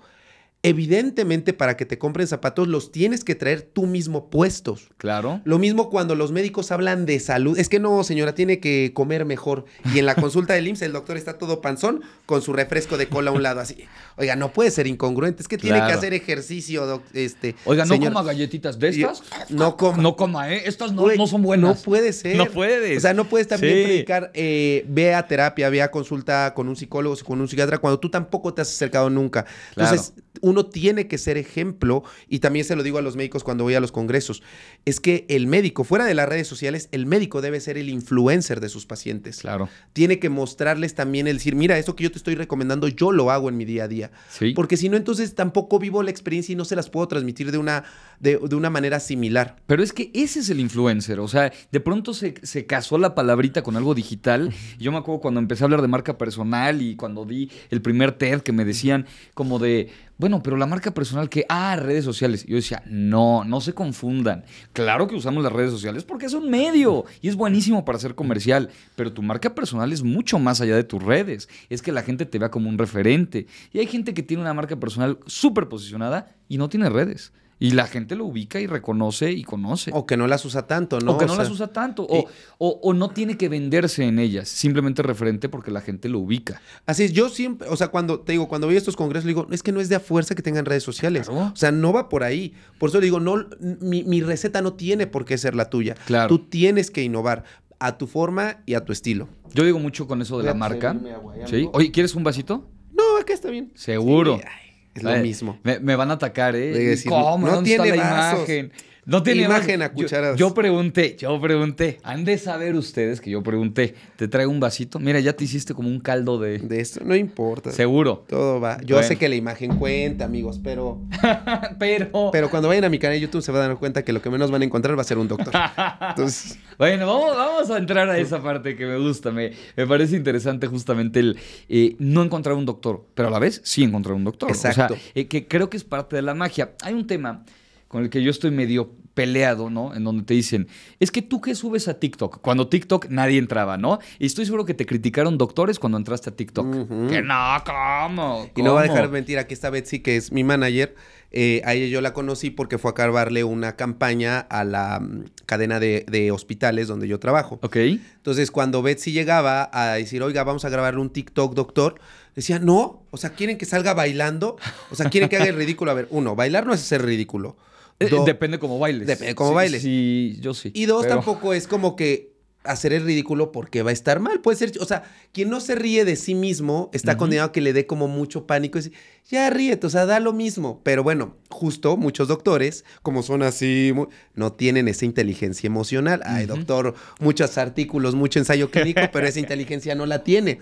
Evidentemente, para que te compren zapatos, los tienes que traer tú mismo puestos. Claro. Lo mismo cuando los médicos hablan de salud. Es que no, señora, tiene que comer mejor. Y en la consulta del IMSS, el doctor está todo panzón con su refresco de cola a un lado, así. Oiga, no puede ser incongruente. Es que tiene que hacer ejercicio, este. Oiga, no coma galletitas de estas. Eh, no coma. No coma, ¿eh? Estas no, son buenas. No puede ser. No puede. O sea, no puedes también predicar, eh, ve a terapia, ve a consulta con un psicólogo, con un psiquiatra, cuando tú tampoco te has acercado nunca. Claro. Entonces, uno tiene que ser ejemplo, y también se lo digo a los médicos cuando voy a los congresos, es que el médico, fuera de las redes sociales, el médico debe ser el influencer de sus pacientes. Claro. Tiene que mostrarles también el decir, mira, esto que yo te estoy recomendando, yo lo hago en mi día a día. Sí. Porque si no, entonces tampoco vivo la experiencia y no se las puedo transmitir de una, de, una manera similar. Pero es que ese es el influencer, o sea, de pronto se, se casó la palabrita con algo digital. Yo me acuerdo cuando empecé a hablar de marca personal y cuando di el primer TED que me decían como de, bueno, pero la marca personal que, ah, redes sociales. Yo decía, no, no se confundan. Claro que usamos las redes sociales porque es un medio y es buenísimo para hacer comercial, pero tu marca personal es mucho más allá de tus redes. Es que la gente te vea como un referente. Y hay gente que tiene una marca personal súper posicionada y no tiene redes. Y la gente lo ubica y reconoce y conoce. O que no las usa tanto, ¿no? O que no las usa tanto. O, no tiene que venderse en ellas. Simplemente referente porque la gente lo ubica. Así es, yo siempre, o sea, cuando te digo, cuando voy a estos congresos, le digo, es que no es de a fuerza que tengan redes sociales. O sea, no va por ahí. Por eso le digo, no, mi, mi, receta no tiene por qué ser la tuya. Claro. Tú tienes que innovar a tu forma y a tu estilo. Yo digo mucho con eso de la marca. ¿Sí? Oye, ¿quieres un vasito? No, acá está bien. Seguro. Sí, es lo eh, mismo. Me, van a atacar, ¿eh? decir, ¿Cómo? no tiene la imagen? No tiene imagen a cucharadas. Yo, pregunté, yo pregunté. Han de saber ustedes que yo pregunté. Te traigo un vasito. Mira, ya te hiciste como un caldo de. De esto no importa. Seguro. Todo va. Yo sé que la imagen cuenta, amigos, pero. pero. Pero cuando vayan a mi canal de YouTube se van a dar cuenta que lo que menos van a encontrar va a ser un doctor. Entonces. bueno, vamos, a entrar a esa parte que me gusta. Me, parece interesante justamente el eh, no encontrar un doctor, pero a la vez sí encontrar un doctor. Exacto. Eh, que creo que es parte de la magia. Hay un tema con el que yo estoy medio peleado, ¿no? En donde te dicen, es que tú qué subes a TikTok, cuando TikTok nadie entraba, ¿no? Y estoy seguro que te criticaron doctores cuando entraste a TikTok. Que no, ¿cómo? Y no va a dejar de mentir, aquí está Betsy, que es mi manager. Ahí eh, a ella yo la conocí porque fue a cargarle una campaña a la mm, cadena de, hospitales donde yo trabajo. Ok. Entonces, cuando Betsy llegaba a decir, oiga, vamos a grabarle un TikTok, doctor, decía, no, o sea, quieren que salga bailando, o sea, quieren que haga el ridículo. A ver, uno, bailar no es ser ridículo. Eh, depende cómo bailes. Depende cómo bailes. Sí, yo sí. Y dos, tampoco es como que hacer el ridículo porque va a estar mal. Puede ser, o sea, quien no se ríe de sí mismo está condenado a que le dé como mucho pánico y ya ríete, o sea, da lo mismo. Pero bueno, justo muchos doctores, como son así, no tienen esa inteligencia emocional. Ay, doctor, muchos artículos, mucho ensayo clínico, pero esa inteligencia no la tiene.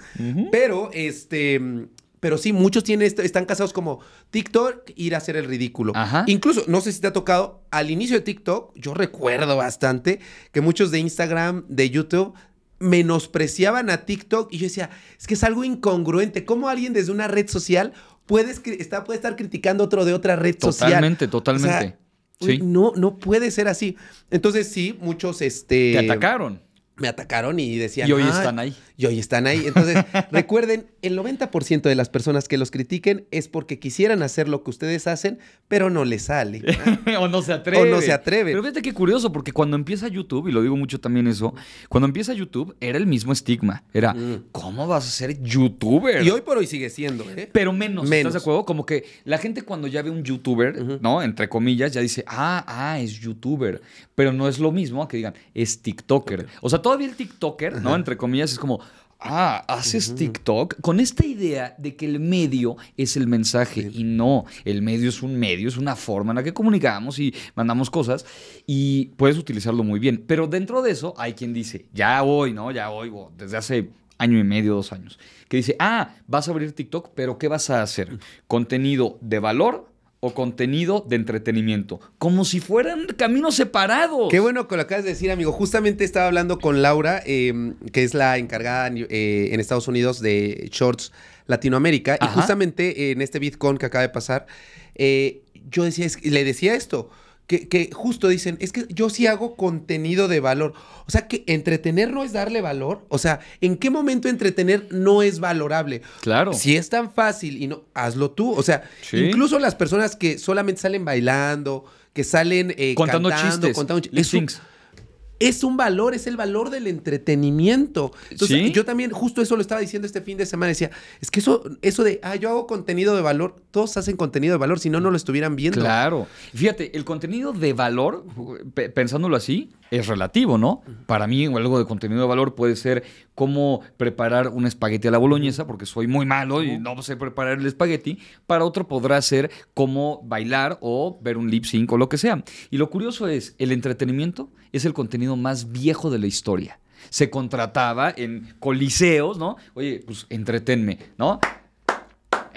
Pero, este, pero sí, muchos tienen, este, están casados como TikTok, ir a hacer el ridículo. Incluso, no sé si te ha tocado, al inicio de TikTok, yo recuerdo bastante que muchos de Instagram, de YouTube, menospreciaban a TikTok y yo decía, es que es algo incongruente. ¿Cómo alguien desde una red social puede, estar criticando a otro de otra red social? Totalmente, totalmente. No, no puede ser así. Entonces, sí, muchos este. Te atacaron me atacaron y decían. Y hoy están ahí. Y hoy están ahí. Entonces, recuerden, el 90% de las personas que los critiquen es porque quisieran hacer lo que ustedes hacen, pero no les sale. o no se atreve. O no se atreve. Pero fíjate qué curioso, porque cuando empieza YouTube, y lo digo mucho también eso, cuando empieza YouTube era el mismo estigma. Era, mm. ¿cómo vas a ser youtuber? Y hoy por hoy sigue siendo, ¿eh? Pero menos, menos. ¿Estás de acuerdo? Como que la gente cuando ya ve un youtuber, ¿no? Entre comillas, ya dice, ah, ah, es youtuber. Pero no es lo mismo que digan, es TikToker. O sea, todavía el TikToker, ¿no? Entre comillas, es como, ah, haces TikTok con esta idea de que el medio es el mensaje y no, el medio es un medio, es una forma en la que comunicamos y mandamos cosas y puedes utilizarlo muy bien. Pero dentro de eso hay quien dice, ya voy, ¿no? Ya voy, voy. desde hace año y medio, dos años, que dice, ah, vas a abrir TikTok, pero ¿qué vas a hacer? Contenido de valor contenido de entretenimiento, como si fueran caminos separados. Qué bueno que lo acabas de decir, amigo. Justamente estaba hablando con Laura, em, que es la encargada eh, en Estados Unidos de Shorts Latinoamérica, y justamente en este Bitcoin que acaba de pasar, eh, yo decía, le decía esto que, justo dicen, es que yo sí hago contenido de valor. O sea, que entretener no es darle valor. O sea, ¿en qué momento entretener no es valorable? Claro. Si es tan fácil y no, hazlo tú. O sea, incluso las personas que solamente salen bailando, que salen eh, contando cantando, chistes, contando es un valor, es el valor del entretenimiento. Entonces, yo también, justo eso lo estaba diciendo este fin de semana, decía, es que eso, eso de, ah, yo hago contenido de valor, todos hacen contenido de valor, si no, no lo estuvieran viendo. Claro. Fíjate, el contenido de valor, pensándolo así, es relativo, ¿no? Para mí, algo de contenido de valor puede ser cómo preparar un espagueti a la boloñesa, porque soy muy malo y no sé preparar el espagueti. Para otro podrá ser cómo bailar o ver un lip sync o lo que sea. Y lo curioso es, el entretenimiento es el contenido más viejo de la historia. Se contrataba en coliseos, ¿no? Oye, pues entretenme, ¿no?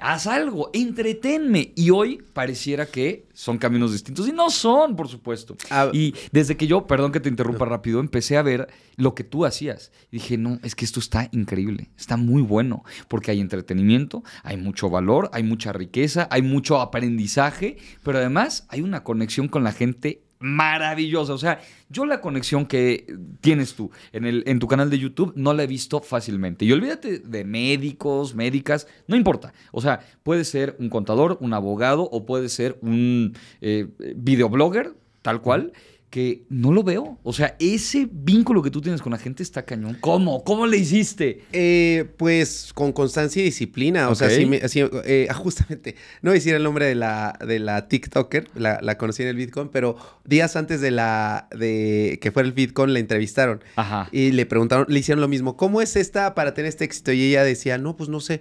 Haz algo, entretenme. Y hoy pareciera que son caminos distintos. Y no son, por supuesto. y desde que yo, perdón que te interrumpa rápido, empecé a ver lo que tú hacías. dije, no, es que esto está increíble, está muy bueno. Porque hay entretenimiento, hay mucho valor, hay mucha riqueza, hay mucho aprendizaje. Pero además hay una conexión con la gente maravillosa. O sea, yo la conexión que tienes tú en, el, en tu canal de YouTube no la he visto fácilmente. Y olvídate de médicos, médicas, no importa. O sea, puede ser un contador, un abogado o puede ser un eh, videoblogger, tal cual que no lo veo. O sea, ese vínculo que tú tienes con la gente está cañón. ¿Cómo? ¿Cómo le hiciste? Eh, pues con constancia y disciplina. O sea, eh, justamente, no voy decir el nombre de la, de la TikToker, la, la, conocí en el Bitcoin, pero días antes de, la, de que fuera el Bitcoin la entrevistaron. Y le preguntaron, le hicieron lo mismo. ¿Cómo es esta para tener este éxito? Y ella decía, no, pues no sé.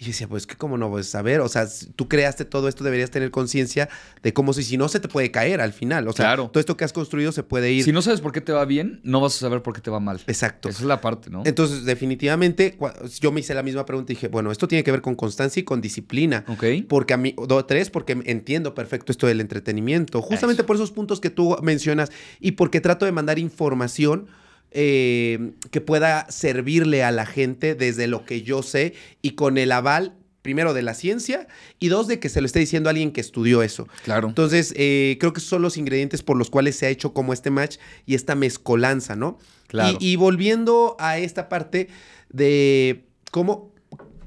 Y yo decía, pues que cómo no, voy a saber? o sea, tú creaste todo esto, deberías tener conciencia de cómo si, si no se te puede caer al final. O sea, todo esto que has construido se puede ir. Si no sabes por qué te va bien, no vas a saber por qué te va mal. Exacto. Esa es la parte, ¿no? Entonces, definitivamente, yo me hice la misma pregunta y dije, bueno, esto tiene que ver con constancia y con disciplina. Ok. Porque a mí, dos, tres, porque entiendo perfecto esto del entretenimiento. Justamente por esos puntos que tú mencionas y porque trato de mandar información eh, que pueda servirle a la gente desde lo que yo sé y con el aval primero de la ciencia y dos de que se lo esté diciendo alguien que estudió eso. Claro. Entonces, eh, creo que son los ingredientes por los cuales se ha hecho como este match y esta mezcolanza, ¿no? Claro. Y, volviendo a esta parte de cómo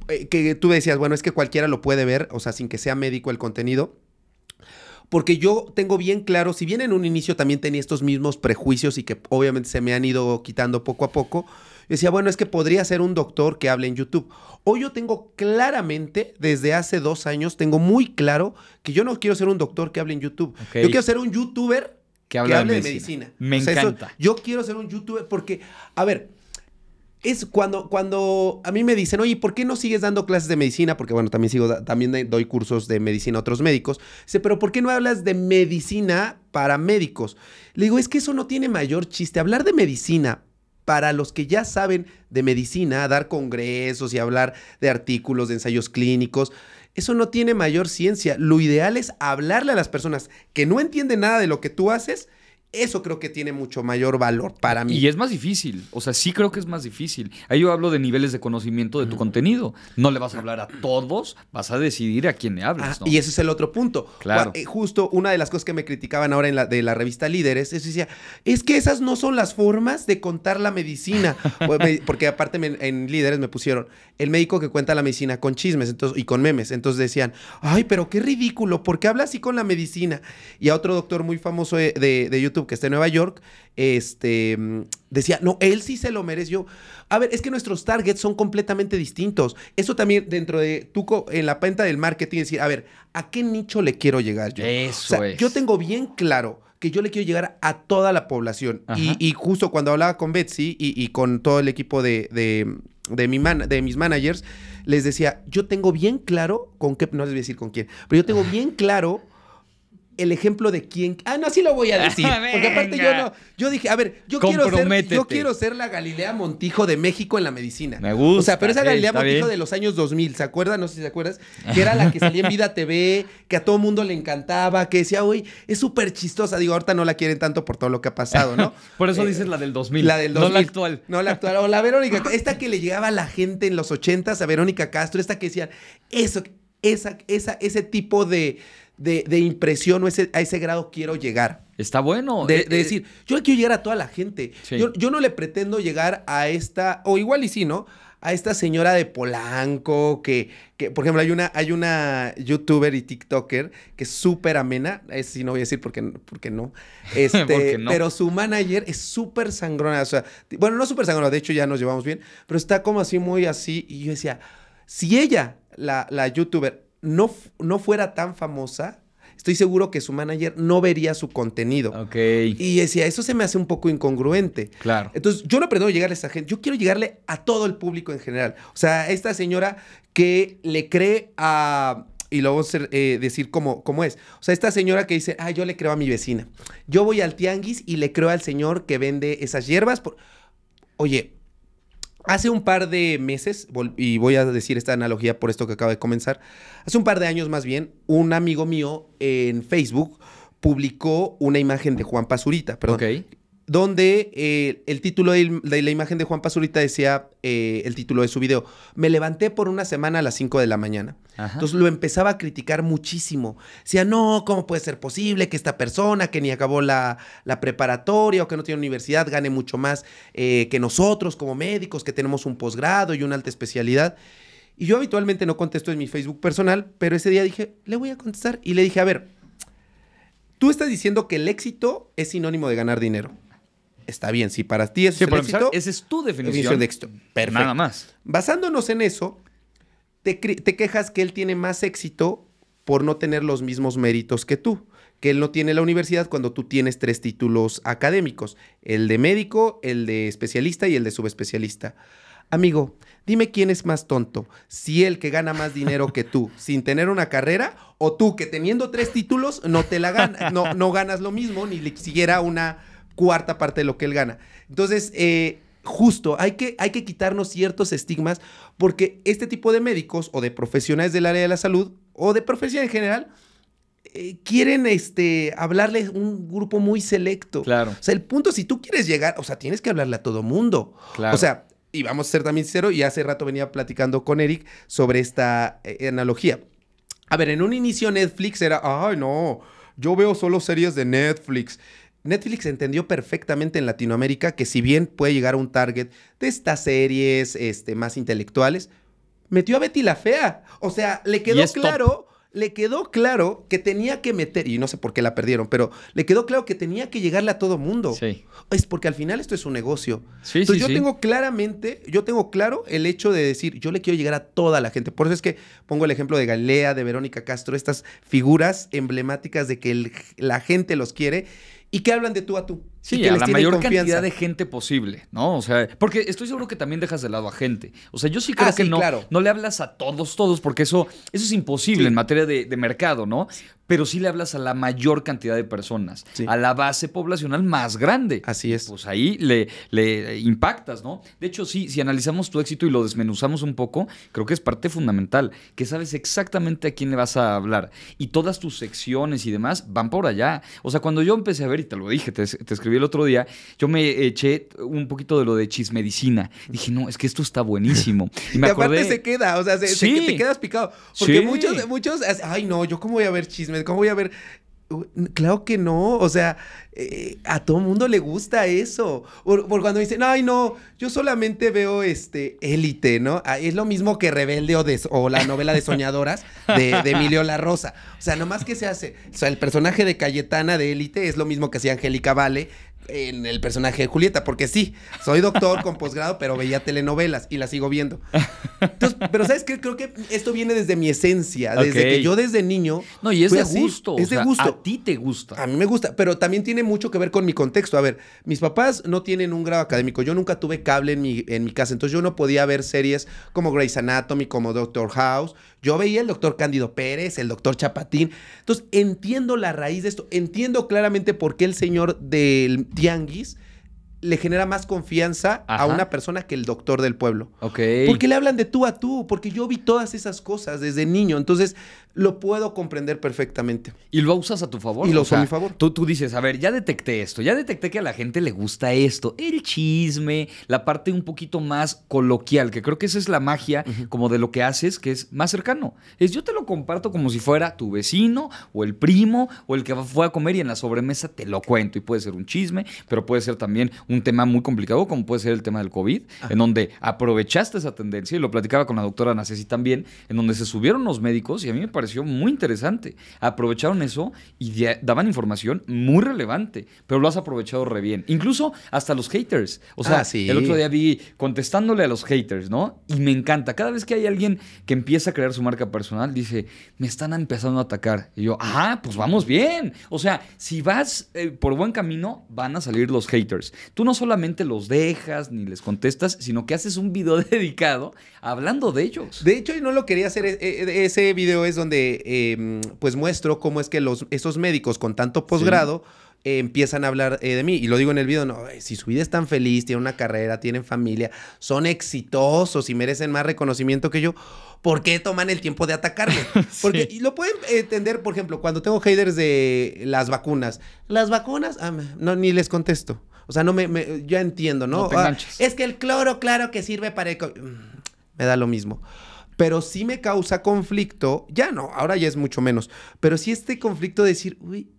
eh, que tú decías, bueno, es que cualquiera lo puede ver, o sea, sin que sea médico el contenido porque yo tengo bien claro, si bien en un inicio también tenía estos mismos prejuicios y que obviamente se me han ido quitando poco a poco, decía, bueno, es que podría ser un doctor que hable en YouTube. Hoy yo tengo claramente, desde hace dos años, tengo muy claro que yo no quiero ser un doctor que hable en YouTube. Yo quiero ser un youtuber que, hable de medicina. Me encanta. yo quiero ser un youtuber porque, a ver, es cuando, cuando a mí me dicen, oye, ¿por qué no sigues dando clases de medicina? Porque bueno, también, sigo, también doy cursos de medicina a otros médicos. Dice, pero ¿por qué no hablas de medicina para médicos? Le digo, es que eso no tiene mayor chiste. Hablar de medicina para los que ya saben de medicina, dar congresos y hablar de artículos, de ensayos clínicos. Eso no tiene mayor ciencia. Lo ideal es hablarle a las personas que no entienden nada de lo que tú haces eso creo que tiene mucho mayor valor para mí. Y es más difícil. O sea, sí creo que es más difícil. Ahí yo hablo de niveles de conocimiento de tu contenido. No le vas a hablar a todos, vas a decidir a quién le hablas. y ese es el otro punto. Claro. Eh, justo una de las cosas que me criticaban ahora en la, de la revista Líderes es decía, es que esas no son las formas de contar la medicina. Porque aparte en Líderes me pusieron el médico que cuenta la medicina con chismes entonces, y con memes. Entonces decían, ay, pero qué ridículo, ¿por qué habla así con la medicina? Y a otro doctor muy famoso eh, de YouTube que está en Nueva York, este, decía, no, él sí se lo mereció. A ver, es que nuestros targets son completamente distintos. Eso también dentro de tú en la penta del marketing, decir, a ver, ¿a qué nicho le quiero llegar yo? Eso Yo tengo bien claro que yo le quiero llegar a toda la población. Y, justo cuando hablaba con Betsy y, con todo el equipo de, mi de mis managers, les decía, yo tengo bien claro con qué, no les voy a decir con quién, pero yo tengo bien claro el ejemplo de quién. Ah, no, sí lo voy a decir. porque aparte yo no. Yo dije, a ver, yo quiero, ser, yo quiero ser la Galilea Montijo de México en la medicina. Me gusta. O sea, pero esa Galilea Montijo de los años 2000, ¿se acuerdan? No sé si se acuerdas. Que era la que salía en Vida TV, que a todo mundo le encantaba, que decía, uy, es súper chistosa. Digo, ahorita no la quieren tanto por todo lo que ha pasado, ¿no? por eso eh, dices la del 2000. La del 2000. No la actual. No la actual. O la Verónica. Esta que le llegaba a la gente en los ochentas, a Verónica Castro, esta que decía, eso, esa, ese tipo de de, impresión o ese, a ese grado quiero llegar. Está bueno. De, eh, eh, decir, yo quiero llegar a toda la gente. Yo, no le pretendo llegar a esta, o igual y sí, ¿no? a esta señora de Polanco, que, que por ejemplo, hay una, hay una youtuber y tiktoker que es súper amena, es, si no voy a decir porque, qué no, este, pero su manager es súper sangrona, bueno, no súper sangrona, de hecho ya nos llevamos bien, pero está como así muy así, y yo decía, si ella, la, la youtuber, no, fuera tan famosa, estoy seguro que su manager no vería su contenido. Ok. Y decía, eso se me hace un poco incongruente. Claro. Entonces, yo no pretendo llegarle a esa gente, yo quiero llegarle a todo el público en general. O sea, esta señora que le cree a... Y lo eh, decir como cómo es. O sea, esta señora que dice, ah, yo le creo a mi vecina. Yo voy al tianguis y le creo al señor que vende esas hierbas. Oye, Hace un par de meses, y voy a decir esta analogía por esto que acaba de comenzar, hace un par de años más bien, un amigo mío en Facebook publicó una imagen de Juan Pazurita, perdón, donde eh, el título de, la imagen de Juan Pazurita decía eh, el título de su video. Me levanté por una semana a las 5 de la mañana. Entonces lo empezaba a criticar muchísimo. Decía, no, ¿cómo puede ser posible que esta persona que ni acabó la, preparatoria o que no tiene universidad gane mucho más eh, que nosotros como médicos que tenemos un posgrado y una alta especialidad? Y yo habitualmente no contesto en mi Facebook personal, pero ese día dije, le voy a contestar. Y le dije, a ver, tú estás diciendo que el éxito es sinónimo de ganar dinero está bien. Si para ti es éxito, esa es tu definición. de éxito. Nada más. Basándonos en eso, te, quejas que él tiene más éxito por no tener los mismos méritos que tú. Que él no tiene la universidad cuando tú tienes tres títulos académicos: el de médico, el de especialista y el de subespecialista. Amigo, dime quién es más tonto, si él que gana más dinero que tú sin tener una carrera o tú que teniendo tres títulos no te la no, no ganas lo mismo ni siquiera una cuarta parte de lo que él gana. Entonces, eh, justo, hay que, hay que quitarnos ciertos estigmas porque este tipo de médicos o de profesionales del área de la salud o de profesión en general eh, quieren este, a un grupo muy selecto. Claro. O sea, el punto, si tú quieres llegar, o sea, tienes que hablarle a todo mundo. Claro. O sea, y vamos a ser también sinceros, y hace rato venía platicando con Eric sobre esta eh, analogía. A ver, en un inicio Netflix era, ay no, yo veo solo series de Netflix. Netflix entendió perfectamente en Latinoamérica que si bien puede llegar a un target de estas series este, más intelectuales, metió a Betty la Fea. O sea, le quedó claro, le quedó claro que tenía que meter, y no sé por qué la perdieron, pero le quedó claro que tenía que llegarle a todo mundo. Sí. Es porque al final esto es un negocio. Entonces yo tengo claramente, yo tengo claro el hecho de decir, yo le quiero llegar a toda la gente. Por eso es que pongo el ejemplo de Galea, de Verónica Castro, estas figuras emblemáticas de que la gente los quiere y qué hablan de tú a tú. Sí, a la mayor cantidad de gente posible, ¿no? O sea, porque estoy seguro que también dejas de lado a gente. O sea, yo sí creo ah, que no, no le hablas a todos, todos, porque eso, eso es imposible en materia de, mercado, ¿no? Pero sí le hablas a la mayor cantidad de personas, a la base poblacional más grande. Así es. Pues ahí le, le impactas, ¿no? De hecho, sí, si analizamos tu éxito y lo desmenuzamos un poco, creo que es parte fundamental, que sabes exactamente a quién le vas a hablar. Y todas tus secciones y demás van por allá. O sea, cuando yo empecé a ver, y te lo dije, te, te escribí el otro día, yo me eché un poquito de lo de chismedicina. Dije, no, es que esto está buenísimo. Y, me y aparte se queda, o sea, te quedas picado. Porque muchos, muchos, ay no, yo cómo voy a ver chismes, cómo voy a ver Claro que no, o sea, eh, a todo mundo le gusta eso. Por, cuando dicen, ay, no, yo solamente veo este élite, ¿no? Ah, es lo mismo que Rebelde o, la novela de Soñadoras de, Emilio La Rosa. O sea, nomás que se hace. O sea, el personaje de Cayetana de élite es lo mismo que hacía Angélica Vale, en el personaje de Julieta, porque sí, soy doctor con posgrado, pero veía telenovelas y las sigo viendo. pero sabes que creo que esto viene desde mi esencia, desde que yo desde niño. No, y es de gusto. Es de gusto. A ti te gusta. A mí me gusta, pero también tiene mucho que ver con mi contexto. A ver, mis papás no tienen un grado académico. Yo nunca tuve cable en mi, en mi casa, entonces yo no podía ver series como Grey's Anatomy, como Doctor House, yo veía el doctor Cándido Pérez, el doctor Chapatín. Entonces, entiendo la raíz de esto. Entiendo claramente por qué el señor del Tianguis le genera más confianza a una persona que el doctor del pueblo. Ok. Porque le hablan de tú a tú, porque yo vi todas esas cosas desde niño, entonces lo puedo comprender perfectamente. Y lo usas a tu favor. Y lo uso a mi favor. Tú, tú dices, a ver, ya detecté esto, ya detecté que a la gente le gusta esto, el chisme, la parte un poquito más coloquial, que creo que esa es la magia como de lo que haces, que es más cercano. Es yo te lo comparto como si fuera tu vecino o el primo o el que fue a comer y en la sobremesa te lo cuento y puede ser un chisme, pero puede ser también un un tema muy complicado, como puede ser el tema del COVID, ah. en donde aprovechaste esa tendencia, y lo platicaba con la doctora Nacesi también, en donde se subieron los médicos, y a mí me pareció muy interesante. Aprovecharon eso y daban información muy relevante, pero lo has aprovechado re bien. Incluso hasta los haters. O sea, ah, el otro día vi contestándole a los haters, ¿no? Y me encanta. Cada vez que hay alguien que empieza a crear su marca personal, dice, me están empezando a atacar. Y yo, ah, pues vamos bien. O sea, si vas eh, por buen camino, van a salir los haters. Tú no solamente los dejas ni les contestas, sino que haces un video dedicado hablando de ellos. De hecho, y no lo quería hacer, e, e, e, ese video es donde em, pues muestro cómo es que los, esos médicos con tanto posgrado... Eh, empiezan a hablar eh, de mí. Y lo digo en el video, no, si su vida es tan feliz, tiene una carrera, tienen familia, son exitosos y merecen más reconocimiento que yo, ¿por qué toman el tiempo de atacarme? Porque y lo pueden entender, por ejemplo, cuando tengo haters de las vacunas. Las vacunas, ah, no, ni les contesto. O sea, no me, me yo entiendo, ¿no? Ah, es que el cloro, claro que sirve para el mm, me da lo mismo. Pero sí me causa conflicto, ya no, ahora ya es mucho menos, pero sí este conflicto de decir, uy,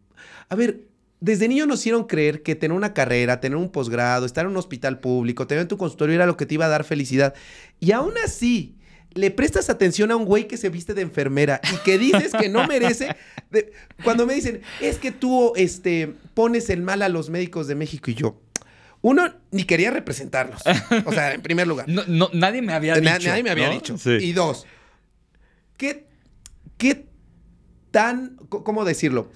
a ver, desde niño nos hicieron creer que tener una carrera, tener un posgrado, estar en un hospital público, tener tu consultorio era lo que te iba a dar felicidad. Y aún así, le prestas atención a un güey que se viste de enfermera y que dices que no merece. Cuando me dicen, es que tú este, pones el mal a los médicos de México y yo. Uno, ni quería representarlos. O sea, en primer lugar. nadie me había dicho. Nadie me había dicho. Y dos, ¿qué, qué tan, ¿cómo decirlo?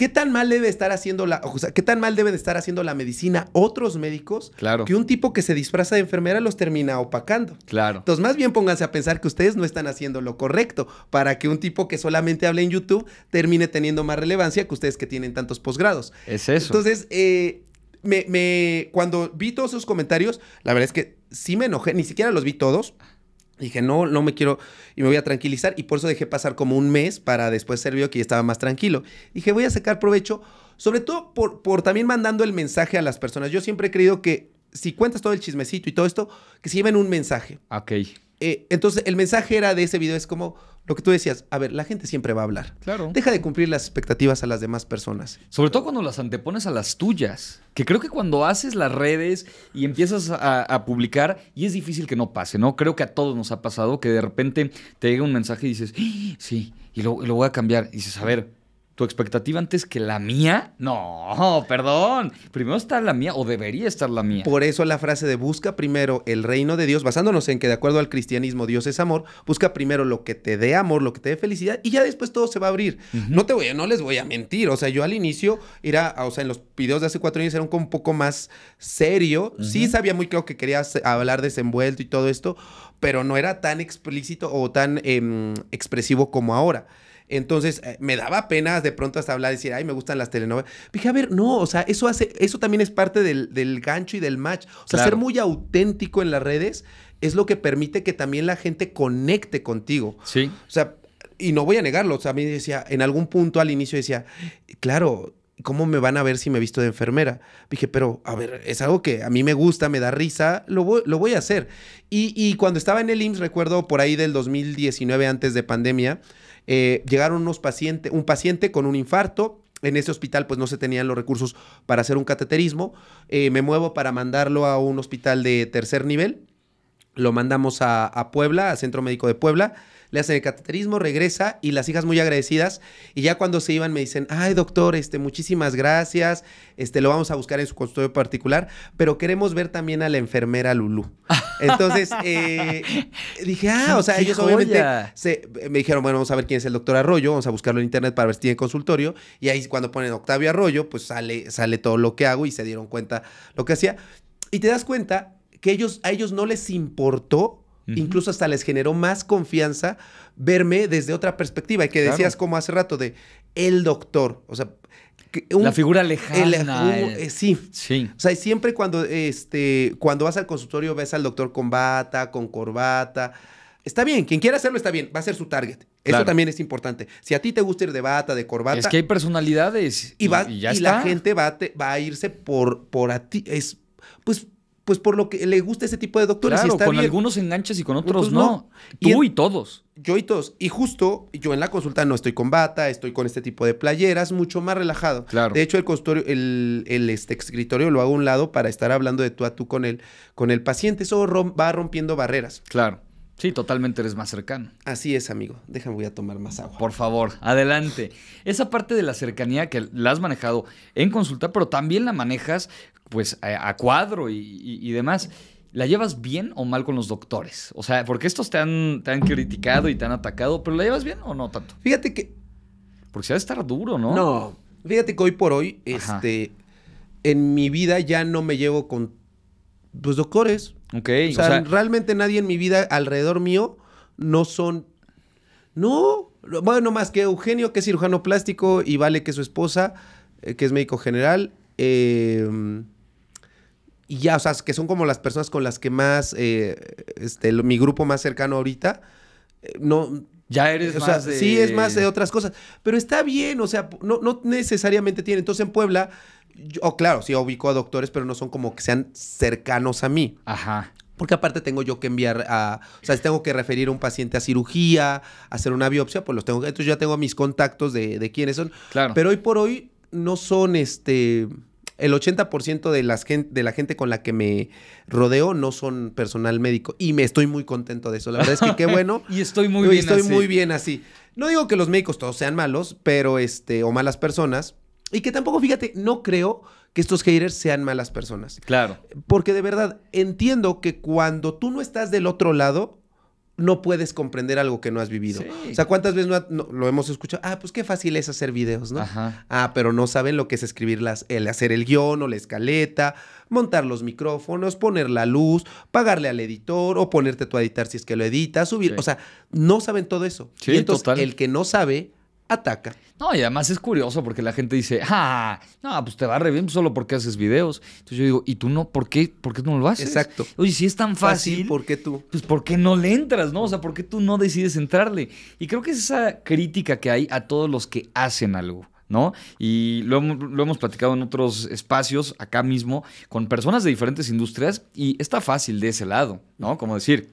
¿Qué tan mal debe estar haciendo la, qué mal deben estar haciendo la medicina otros médicos? Claro. Que un tipo que se disfraza de enfermera los termina opacando. Claro. Entonces, más bien pónganse a pensar que ustedes no están haciendo lo correcto para que un tipo que solamente hable en YouTube termine teniendo más relevancia que ustedes que tienen tantos posgrados. Es eso. Entonces, eh, me, cuando vi todos esos comentarios, la verdad es que sí me enojé, ni siquiera los vi todos. Dije, no, no me quiero y me voy a tranquilizar. Y por eso dejé pasar como un mes para después ser vivo, que ya estaba más tranquilo. Dije, voy a sacar provecho, sobre todo por, por también mandando el mensaje a las personas. Yo siempre he creído que si cuentas todo el chismecito y todo esto, que se lleven un mensaje. Ok. Eh, entonces, el mensaje era de ese video, es como lo que tú decías, a ver, la gente siempre va a hablar. Claro. Deja de cumplir las expectativas a las demás personas. Sobre todo cuando las antepones a las tuyas, que creo que cuando haces las redes y empiezas a, publicar, y es difícil que no pase, ¿no? Creo que a todos nos ha pasado que de repente te llega un mensaje y dices, sí, y lo, lo voy a cambiar. Y dices, a ver, tu expectativa antes que la mía. No, perdón. Primero está la mía o debería estar la mía. Por eso la frase de busca primero el reino de Dios, basándonos en que de acuerdo al cristianismo Dios es amor, busca primero lo que te dé amor, lo que te dé felicidad y ya después todo se va a abrir. No te voy, a, no les voy a mentir. O sea, yo al inicio era, o sea, en los videos de hace cuatro años era un, un poco más serio. Sí sabía muy claro que querías hablar desenvuelto y todo esto, pero no era tan explícito o tan em, expresivo como ahora. Entonces, eh, me daba pena de pronto hasta hablar y decir, ay, me gustan las telenovelas. Dije, a ver, no, o sea, eso hace, eso también es parte del, gancho y del match. O sea, ser muy auténtico en las redes es lo que permite que también la gente conecte contigo. Sí. O sea, y no voy a negarlo, o sea, a mí decía, en algún punto al inicio decía, claro, ¿cómo me van a ver si me he visto de enfermera? Dije, pero a ver, es algo que a mí me gusta, me da risa, lo voy, a hacer. Y, y, cuando estaba en el IMSS, recuerdo por ahí del 2019, antes de pandemia, eh, llegaron unos pacientes, un paciente con un infarto, en ese hospital pues no se tenían los recursos para hacer un cateterismo. Eh, me muevo para mandarlo a un hospital de tercer nivel. Lo mandamos a, a, Puebla, a Centro Médico de Puebla le hacen el cateterismo, regresa y las hijas muy agradecidas. Y ya cuando se iban me dicen, ay doctor, este, muchísimas gracias, este, lo vamos a buscar en su consultorio particular, pero queremos ver también a la enfermera Lulú. Entonces, eh, dije, ah, o sea, ellos obviamente me dijeron, bueno, vamos a ver quién es el doctor Arroyo, vamos a buscarlo en internet para ver si tiene consultorio. Y ahí cuando ponen Octavio Arroyo, pues sale, sale todo lo que hago y se dieron cuenta lo que hacía. Y te das cuenta que ellos, a ellos no les importó Incluso hasta les generó más confianza verme desde otra perspectiva. Y que decías como hace rato de el doctor. O sea, la figura lejana. Eh, eh, sí. sí. O sea, siempre cuando, este, cuando vas al consultorio ves al doctor con bata, con corbata. Está bien, quien quiera hacerlo está bien, va a ser su target. Eso también es importante. Si a ti te gusta ir de bata, de corbata. Es que hay personalidades. Y, va, la gente va, a irse por, por a ti. Es, pues pues por lo que le gusta ese tipo de doctores. Claro, con algunos enganches y con otros no. Tú y, todos. Yo y todos. Y justo yo en la consulta no estoy con bata, estoy con este tipo de playeras, mucho más relajado. Claro. De hecho, el el, este, escritorio lo hago a un lado para estar hablando de tú a tú con el, con el paciente. Eso va rompiendo barreras. Claro. Sí, totalmente eres más cercano. Así es, amigo. Déjame, voy a tomar más agua. Por favor, adelante. Esa parte de la cercanía que la has manejado en consulta, pero también la manejas pues eh, a, cuadro y, demás. ¿La llevas bien o mal con los doctores? O sea, porque estos te han, te han criticado y te han atacado, pero ¿la llevas bien o no tanto? Fíjate que... Porque se va a estar duro, ¿no? No, fíjate que hoy por hoy, este, en mi vida ya no me llevo con, tus pues, doctores. Ok. O sea, realmente nadie en mi vida alrededor mío no son... No, bueno, más que Eugenio, que es cirujano plástico, y Vale, que su esposa, eh, que es médico general. Eh, y ya, o sea, que son como las personas con las que más, eh, este, mi grupo más cercano ahorita, eh, no... Ya eres o de... Sí, es más de otras cosas, pero está bien, o sea, no, no necesariamente tiene. Entonces en Puebla, o oh, claro, sí ubico a doctores, pero no son como que sean cercanos a mí. Ajá. Porque aparte tengo yo que enviar a, o sea, tengo que referir a un paciente a cirugía, hacer una biopsia, pues los tengo, entonces yo ya tengo mis contactos de, de quiénes son. Claro. Pero hoy por hoy no son este el 80% de, gente, de la gente con la que me rodeo no son personal médico y me estoy muy contento de eso. La verdad es que qué bueno. y estoy muy y estoy muy bien así. No digo que los médicos todos sean malos, pero este o malas personas y que tampoco, fíjate, no creo que estos haters sean malas personas. Claro. Porque de verdad entiendo que cuando tú no estás del otro lado, no puedes comprender algo que no has vivido. O sea, ¿cuántas veces no, lo hemos escuchado? Ah, pues qué fácil es hacer videos, ¿no? Ajá. Ah, pero no saben lo que es escribir las, el hacer el guión o la escaleta, montar los micrófonos, poner la luz, pagarle al editor o ponerte tú a editar si es que lo editas, subir. O sea, no saben todo eso. y entonces, el que no sabe ataca. No, y además es curioso porque la gente dice, ah, no, pues te va re bien solo porque haces videos. Entonces yo digo, ¿y tú no? ¿Por qué, ¿Por qué no lo haces? Exacto. Oye, si es tan fácil, ¿por qué tú? Pues porque no le entras, no? O sea, ¿por qué tú no decides entrarle? Y creo que es esa crítica que hay a todos los que hacen algo. ¿no? Y lo, lo, hemos platicado en otros espacios, acá mismo, con personas de diferentes industrias, y está fácil de ese lado, ¿no? Como decir,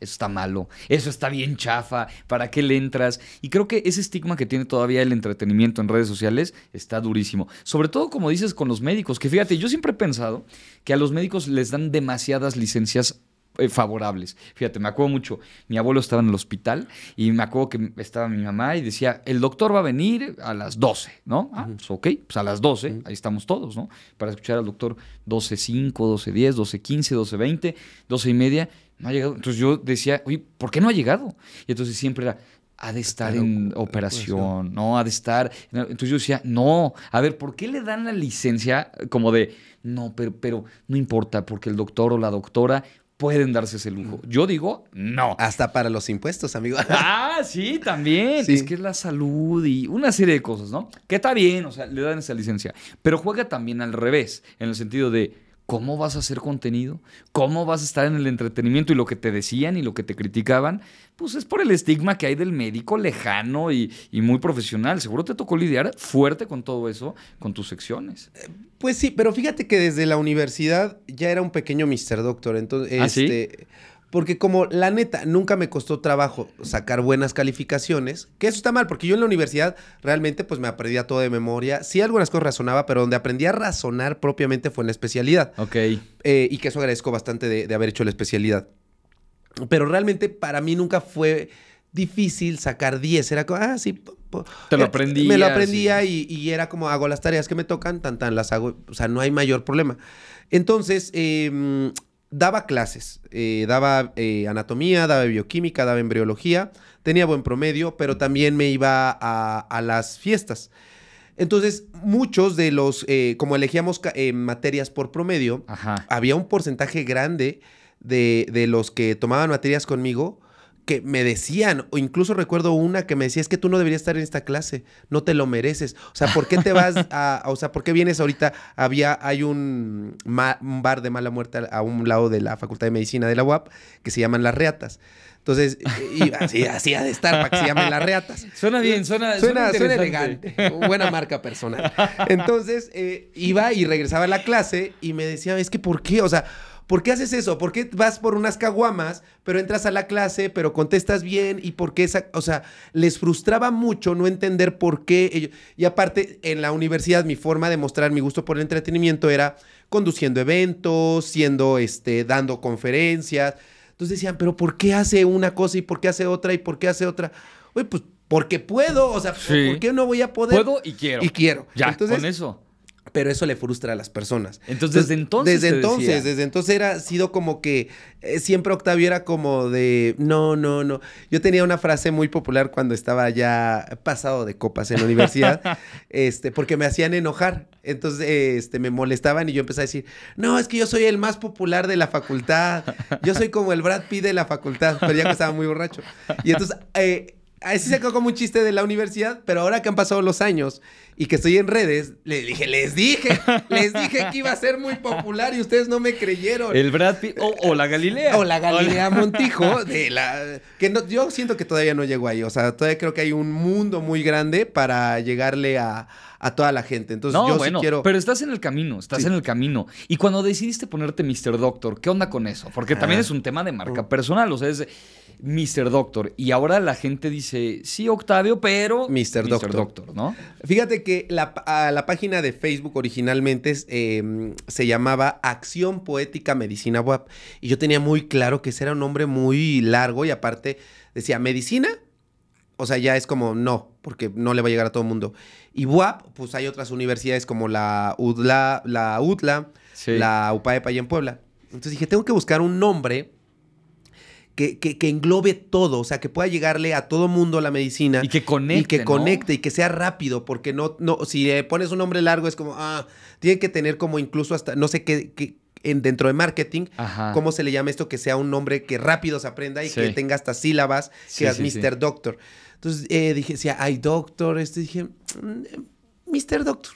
eso está malo, eso está bien chafa, ¿para qué le entras? Y creo que ese estigma que tiene todavía el entretenimiento en redes sociales está durísimo. Sobre todo, como dices, con los médicos, que fíjate, yo siempre he pensado que a los médicos les dan demasiadas licencias eh, favorables. Fíjate, me acuerdo mucho, mi abuelo estaba en el hospital y me acuerdo que estaba mi mamá y decía, el doctor va a venir a las 12, ¿no? Ah, pues ok, pues a las 12, ahí estamos todos, ¿no? Para escuchar al doctor 12.5, 12.10, 12.15, 12.20, 12.30... y media. No ha llegado. Entonces yo decía, oye, ¿por qué no ha llegado? Y entonces siempre era, ha de estar en operación, ¿no? Ha de estar. Entonces yo decía, no, a ver, ¿por qué le dan la licencia como de, no, pero, pero no importa, porque el doctor o la doctora pueden darse ese lujo. Mm. Yo digo, no. Hasta para los impuestos, amigo. ah, sí, también. Es que es la salud y una serie de cosas, ¿no? Que está bien, o sea, le dan esa licencia. Pero juega también al revés, en el sentido de ¿Cómo vas a hacer contenido? ¿Cómo vas a estar en el entretenimiento? Y lo que te decían y lo que te criticaban, pues es por el estigma que hay del médico lejano y, muy profesional. Seguro te tocó lidiar fuerte con todo eso, con tus secciones. Eh, pues sí, pero fíjate que desde la universidad ya era un pequeño Mr. Doctor. Entonces, ¿Ah, este, porque como la neta, nunca me costó trabajo sacar buenas calificaciones, que eso está mal, porque yo en la universidad realmente pues me aprendía todo de memoria. Sí, algunas cosas razonaba, pero donde aprendí a razonar propiamente fue en la especialidad. Ok. Eh, y que eso agradezco bastante de, haber hecho la especialidad. Pero realmente para mí nunca fue difícil sacar 10. Era como, ah, sí. Te lo eh, aprendí Me lo aprendía y, era como, hago las tareas que me tocan, tan, tan, las hago. O sea, no hay mayor problema. Entonces, eh, daba clases, eh, daba eh, anatomía, daba bioquímica, daba embriología, tenía buen promedio, pero también me iba a, las fiestas. Entonces, muchos de los, eh, como elegíamos materias por promedio, había un porcentaje grande de los que tomaban materias conmigo que me decían, o incluso recuerdo una que me decía, es que tú no deberías estar en esta clase, no te lo mereces. O sea, ¿por qué te vas a, o sea, por qué vienes ahorita? Había, hay un, bar de mala muerte a un lado de la Facultad de Medicina de la UAP que se llaman Las Reatas. Entonces, y así, de estar para que se llamen las reatas. Suena bien, suena Suena, elegante. Buena marca personal. Entonces, eh, iba y regresaba a la clase y me decía, es que ¿por qué? O sea, ¿Por qué haces eso? ¿Por qué vas por unas caguamas, pero entras a la clase, pero contestas bien? ¿Y por qué esa.? O sea, les frustraba mucho no entender por qué ellos. Y aparte, en la universidad, mi forma de mostrar mi gusto por el entretenimiento era conduciendo eventos, siendo, este, dando conferencias. Entonces decían, ¿pero por qué hace una cosa y por qué hace otra y por qué hace otra? Oye, pues porque puedo, o sea, ¿por qué no voy a poder? Puedo y quiero. Y quiero. Ya, Entonces, con eso pero eso le frustra a las personas. Entonces, desde entonces. Desde entonces, desde entonces era sido como que eh, siempre Octavio era como de no, no, no. Yo tenía una frase muy popular cuando estaba ya pasado de copas en la universidad, este, porque me hacían enojar. Entonces, este, me molestaban y yo empecé a decir, no, es que yo soy el más popular de la facultad. Yo soy como el Brad Pitt de la facultad, pero ya estaba muy borracho. Y entonces, eh, se sacó como un chiste de la universidad, pero ahora que han pasado los años y que estoy en redes, le dije, les dije, les dije que iba a ser muy popular y ustedes no me creyeron. El Brad Pitt o, la Galilea. O la Galilea Montijo, de la que no, yo siento que todavía no llegó ahí. O sea, todavía creo que hay un mundo muy grande para llegarle a, toda la gente. Entonces no, yo bueno, quiero. Pero estás en el camino, estás en el camino. Y cuando decidiste ponerte Mr. Doctor, ¿qué onda con eso? Porque también ah. es un tema de marca oh. personal. O sea, es Mr. Doctor. Y ahora la gente dice, sí, Octavio, pero Mr. Doctor. ¿no? Fíjate que la, página de Facebook originalmente em, se llamaba Acción Poética Medicina WAP. Y yo tenía muy claro que ese era un nombre muy largo y aparte decía, medicina. O sea, ya es como no, porque no le va a llegar a todo el mundo. Y WAP, pues hay otras universidades como la UDLA, la, UTLA, la UPAEPA e y en Puebla. Entonces dije, tengo que buscar un nombre que, englobe todo, o sea, que pueda llegarle a todo mundo la medicina. Y que conecte. Y que conecte y que sea rápido, porque no, no, si le pones un nombre largo es como, ah, tiene que tener como incluso hasta, no sé qué, en, dentro de marketing, cómo se le llama esto, que sea un nombre que rápido se aprenda y que tenga hasta sílabas, que sea Mr. Doctor. Entonces eh, dije, si hay Doctor, este, dije, Mr. Mm, doctor,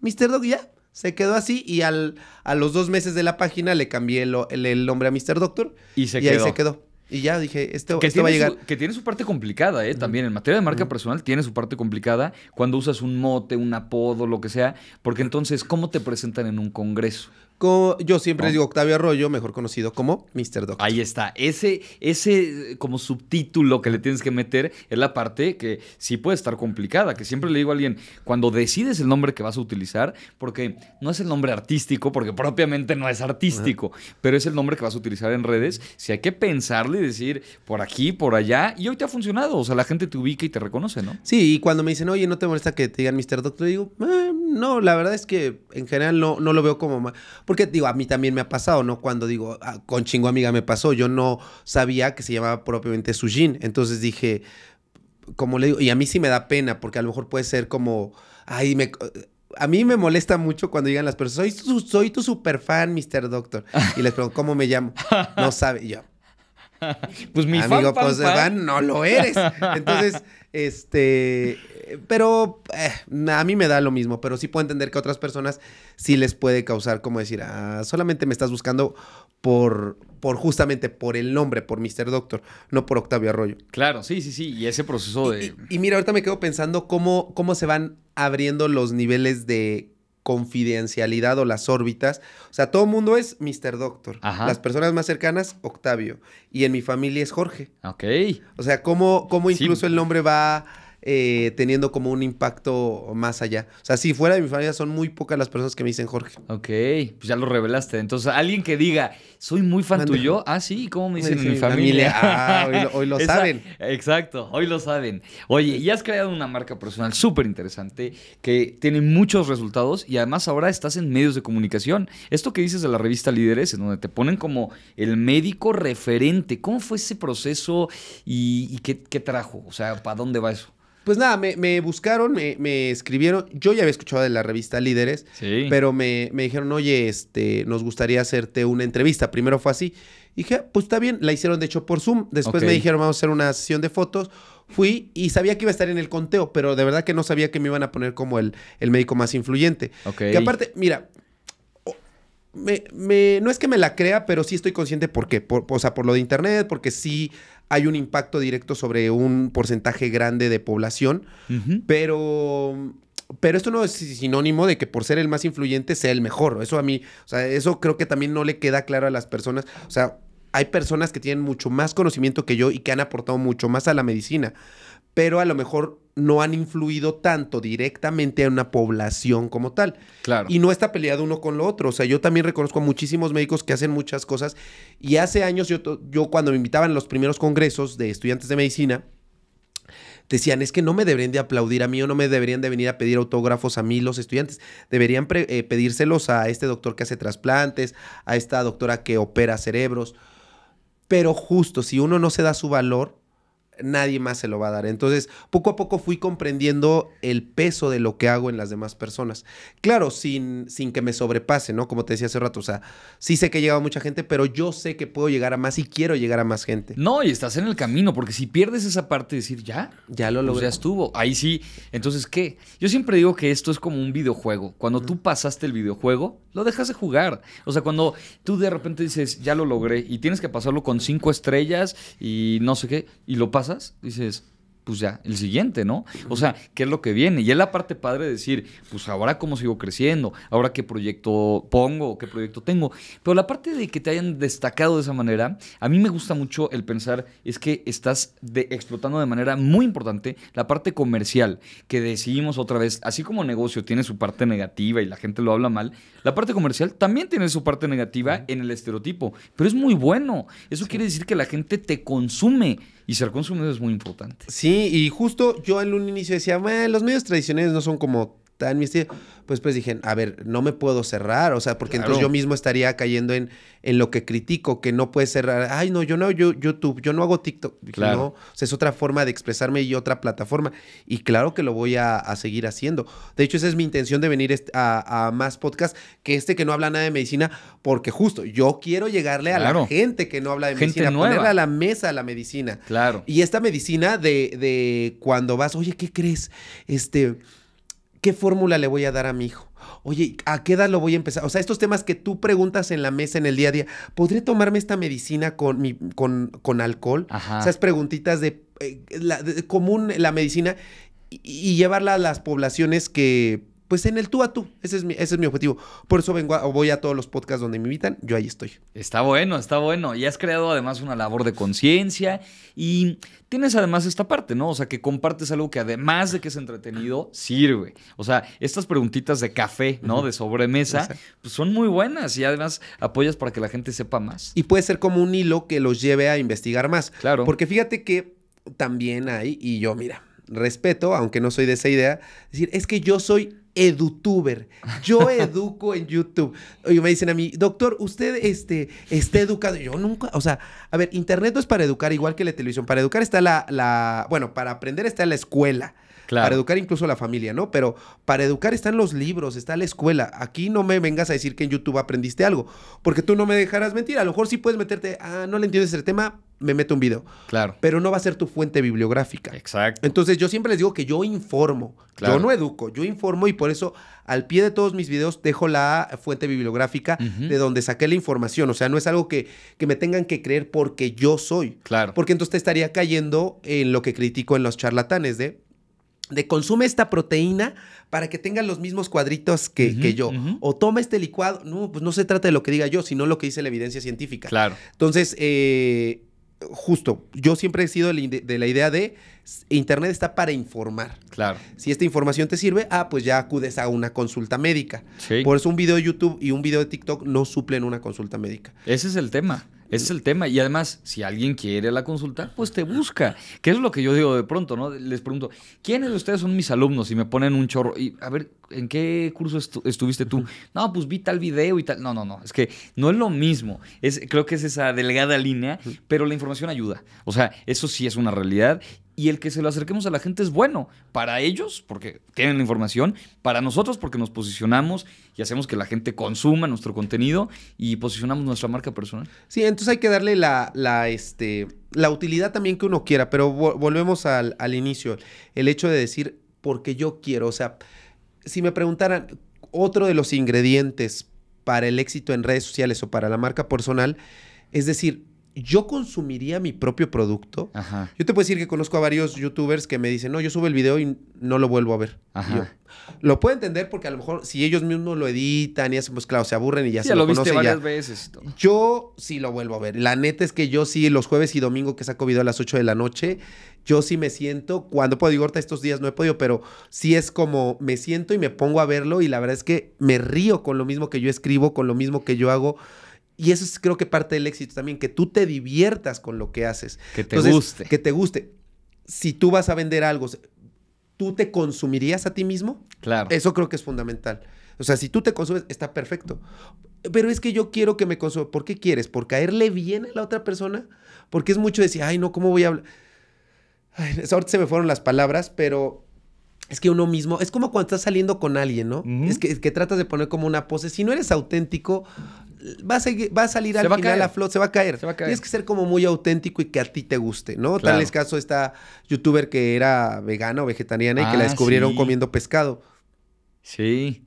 Mr. Doctor, ya, se quedó así y al, a los dos meses de la página le cambié el, nombre a Mr. Doctor y, ahí se quedó. Y ya dije, este, que este va a llegar. que tiene su parte complicada, ¿eh? También en materia de marca personal tiene su parte complicada cuando usas un mote, un apodo, lo que sea, porque entonces, ¿cómo te presentan en un congreso? yo siempre digo Octavio Arroyo, mejor conocido como Mr. Doctor. Ahí está. Ese, ese eh, como subtítulo que le tienes que meter es la parte que sí puede estar complicada, que siempre le digo a alguien, cuando decides el nombre que vas a utilizar, porque no es el nombre artístico, porque propiamente no es artístico, pero es el nombre que vas a utilizar en redes, si hay que pensarle y decir por aquí, por allá, y hoy te ha funcionado, o sea, la gente te ubica y te reconoce, ¿no? Sí, y cuando me dicen, oye, ¿no te molesta que te digan Mr. Doctor? digo, eh, no, la verdad es que en general no, lo veo como mal. Porque digo, a mí también me ha pasado, ¿no? Cuando digo, ah, con chingo amiga me pasó, yo no sabía que se llamaba propiamente Sujin. Entonces dije, como le digo, y a mí sí me da pena, porque a lo mejor puede ser como, ay, me a mí me molesta mucho cuando llegan las personas, soy tu, super fan, Mr. Doctor. Y les pregunto, ¿cómo me llamo? No sabe. yo, pues mi Amigo, pues no lo eres. Entonces, este, pero eh, a mí me da lo mismo, pero sí puedo entender que a otras personas sí les puede causar como decir, ah, solamente me estás buscando por, por justamente por el nombre, por Mr. Doctor, no por Octavio Arroyo. Claro, sí, sí, sí, y ese proceso de... Y, y mira, ahorita me quedo pensando cómo, cómo se van abriendo los niveles de confidencialidad o las órbitas. O sea, todo el mundo es Mr. Doctor. Las personas más cercanas, Octavio. Y en mi familia es Jorge. Ok. O sea, cómo, cómo incluso el nombre va eh, teniendo como un impacto más allá. O sea, si fuera de mi familia son muy pocas las personas que me dicen Jorge. Ok, pues ya lo revelaste. Entonces, alguien que diga, soy muy fan tuyo, ah, sí, ¿cómo me dicen en mi familia? Ah, hoy lo, saben. Exacto, hoy lo saben. Oye, y has creado una marca personal súper interesante que tiene muchos resultados y además ahora estás en medios de comunicación. Esto que dices de la revista Líderes, en donde te ponen como el médico referente, ¿cómo fue ese proceso y, qué trajo? O sea, ¿para dónde va eso? Pues nada, me, buscaron, me, escribieron. Yo ya había escuchado de la revista Líderes, sí. pero me, dijeron, oye, este, nos gustaría hacerte una entrevista. Primero fue así. dije, ah, pues está bien, la hicieron de hecho por Zoom. Después me dijeron, vamos a hacer una sesión de fotos. Fui y sabía que iba a estar en el conteo, pero de verdad que no sabía que me iban a poner como el, el médico más influyente. Okay. Que aparte, mira, me, no es que me la crea, pero sí estoy consciente por qué. o sea, por lo de internet, porque sí hay un impacto directo sobre un porcentaje grande de población, pero pero esto no es sinónimo de que por ser el más influyente sea el mejor. Eso a mí, o sea, eso creo que también no le queda claro a las personas. O sea, hay personas que tienen mucho más conocimiento que yo y que han aportado mucho más a la medicina pero a lo mejor no han influido tanto directamente a una población como tal. Y no está peleado uno con lo otro. O sea, yo también reconozco a muchísimos médicos que hacen muchas cosas. Y hace años, yo, yo cuando me invitaban a los primeros congresos de estudiantes de medicina, decían, es que no me deberían de aplaudir a mí o no me deberían de venir a pedir autógrafos a mí los estudiantes, deberían eh, pedírselos a este doctor que hace trasplantes, a esta doctora que opera cerebros. Pero justo, si uno no se da su valor, nadie más se lo va a dar. Entonces, poco a poco fui comprendiendo el peso de lo que hago en las demás personas. Claro, sin, sin que me sobrepase, ¿no? Como te decía hace rato, o sea, sí sé que llega mucha gente, pero yo sé que puedo llegar a más y quiero llegar a más gente. No, y estás en el camino, porque si pierdes esa parte de decir, ya, ya lo pues logré. ya estuvo. Ahí sí. Entonces, ¿qué? Yo siempre digo que esto es como un videojuego. Cuando tú pasaste el videojuego, lo dejas de jugar. O sea, cuando tú de repente dices, ya lo logré, y tienes que pasarlo con cinco estrellas y no sé qué, y lo pasas dices, pues ya, el siguiente, ¿no? O sea, ¿qué es lo que viene? Y es la parte padre de decir, pues ahora cómo sigo creciendo, ahora qué proyecto pongo, qué proyecto tengo. Pero la parte de que te hayan destacado de esa manera, a mí me gusta mucho el pensar es que estás de, explotando de manera muy importante la parte comercial, que decidimos otra vez, así como negocio tiene su parte negativa y la gente lo habla mal, la parte comercial también tiene su parte negativa en el estereotipo, pero es muy bueno. Eso quiere decir que la gente te consume y ser consumidor es muy importante. Sí, y justo yo en un inicio decía, los medios tradicionales no son como pues pues dije, a ver, no me puedo cerrar, o sea, porque entonces yo mismo estaría cayendo en, en lo que critico, que no puede cerrar, ay, no, yo no yo, YouTube, yo no hago TikTok, claro. o sea, es otra forma de expresarme y otra plataforma, y claro que lo voy a, seguir haciendo. De hecho, esa es mi intención de venir a, más podcast que este que no habla nada de medicina, porque justo yo quiero llegarle a la gente que no habla de medicina, nueva. ponerle a la mesa la medicina. Claro. Y esta medicina de, de cuando vas, oye, ¿qué crees? Este ¿Qué fórmula le voy a dar a mi hijo? Oye, ¿a qué edad lo voy a empezar? O sea, estos temas que tú preguntas en la mesa en el día a día, ¿podré tomarme esta medicina con, mi, con, con alcohol? Esas preguntitas eh, de, común, la medicina, y llevarla a las poblaciones que pues en el tú a tú. Ese es mi, objetivo. Por eso vengo a, voy a todos los podcasts donde me invitan, yo ahí estoy. Está bueno, está bueno. Y has creado además una labor de conciencia y tienes además esta parte, ¿no? O sea, que compartes algo que además de que es entretenido, sirve. O sea, estas preguntitas de café, ¿no? De sobremesa, pues son muy buenas y además apoyas para que la gente sepa más. Y puede ser como un hilo que los lleve a investigar más. Claro. Porque fíjate que también hay, y yo, mira, respeto, aunque no soy de esa idea, decir, es que yo soy edutuber. Yo educo en YouTube. Y me dicen a mí, doctor, usted este, está educado. Yo nunca, o sea, a ver, Internet no es para educar igual que la televisión. Para educar está la bueno, para aprender está la escuela. Para educar incluso a la familia, ¿no? Pero para educar están los libros, está la escuela. Aquí no me vengas a decir que en YouTube aprendiste algo, porque tú no me dejarás mentir. A lo mejor sí puedes meterte, ah, no le entiendes el tema, me meto un video. Claro. Pero no va a ser tu fuente bibliográfica. Exacto. Entonces yo siempre les digo que yo informo. Claro. Yo no educo, yo informo y por eso al pie de todos mis videos dejo la fuente bibliográfica de donde saqué la información. O sea, no es algo que, que me tengan que creer porque yo soy. Claro. Porque entonces te estaría cayendo en lo que critico en los charlatanes de de consume esta proteína para que tenga los mismos cuadritos que, yo. O toma este licuado. No, pues no se trata de lo que diga yo, sino lo que dice la evidencia científica. Claro. Entonces, eh, justo, yo siempre he sido de la idea de Internet está para informar. Claro. Si esta información te sirve, ah, pues ya acudes a una consulta médica. Sí. Por eso un video de YouTube y un video de TikTok no suplen una consulta médica. Ese es el tema. Ese es el tema. Y además, si alguien quiere la consulta, pues te busca. Que es lo que yo digo de pronto, ¿no? Les pregunto, ¿quiénes de ustedes son mis alumnos? Y me ponen un chorro. Y a ver, ¿en qué curso estuviste tú? No, pues vi tal video y tal. No, no, no. Es que no es lo mismo. Es, creo que es esa delgada línea, pero la información ayuda. O sea, eso sí es una realidad y el que se lo acerquemos a la gente es bueno para ellos porque tienen la información, para nosotros porque nos posicionamos y hacemos que la gente consuma nuestro contenido y posicionamos nuestra marca personal. Sí, entonces hay que darle la, este, la utilidad también que uno quiera, pero volvemos al, al inicio, el hecho de decir porque yo quiero, o sea, si me preguntaran otro de los ingredientes para el éxito en redes sociales o para la marca personal, es decir, yo consumiría mi propio producto. Yo te puedo decir que conozco a varios youtubers que me dicen, no, yo subo el video y no lo vuelvo a ver. lo puedo entender porque a lo mejor si ellos mismos lo editan y hacen, pues claro, se aburren y ya, se lo, lo varias veces. Yo sí lo vuelvo a ver. La neta es que yo sí, los jueves y domingo que saco video a las 8 de la noche, yo sí me siento, cuando puedo, digo, ahorita estos días no he podido, pero sí es como me siento y me pongo a verlo y la verdad es que me río con lo mismo que yo escribo, con lo mismo que yo hago. Y eso es creo que parte del éxito también, que tú te diviertas con lo que haces. Que te guste. Que te guste. Si tú vas a vender algo, ¿tú te consumirías a ti mismo? Claro. Eso creo que es fundamental. O sea, si tú te consumes, está perfecto. Pero es que yo quiero que me consuma. ¿Por qué quieres? ¿Por caerle bien a la otra persona? Porque es mucho decir, ay, no, ¿cómo voy a hablar? ahorita se me fueron las palabras, pero es que uno mismo, es como cuando estás saliendo con alguien, ¿no? es, que, que, tratas de poner como una pose. Si no eres auténtico, va a, va a salir al final a flot, se va a caer. Tienes que ser como muy auténtico y que a ti te guste, ¿no? Tal es caso esta youtuber que era vegana o vegetariana y que la ah, descubrieron comiendo pescado. Sí.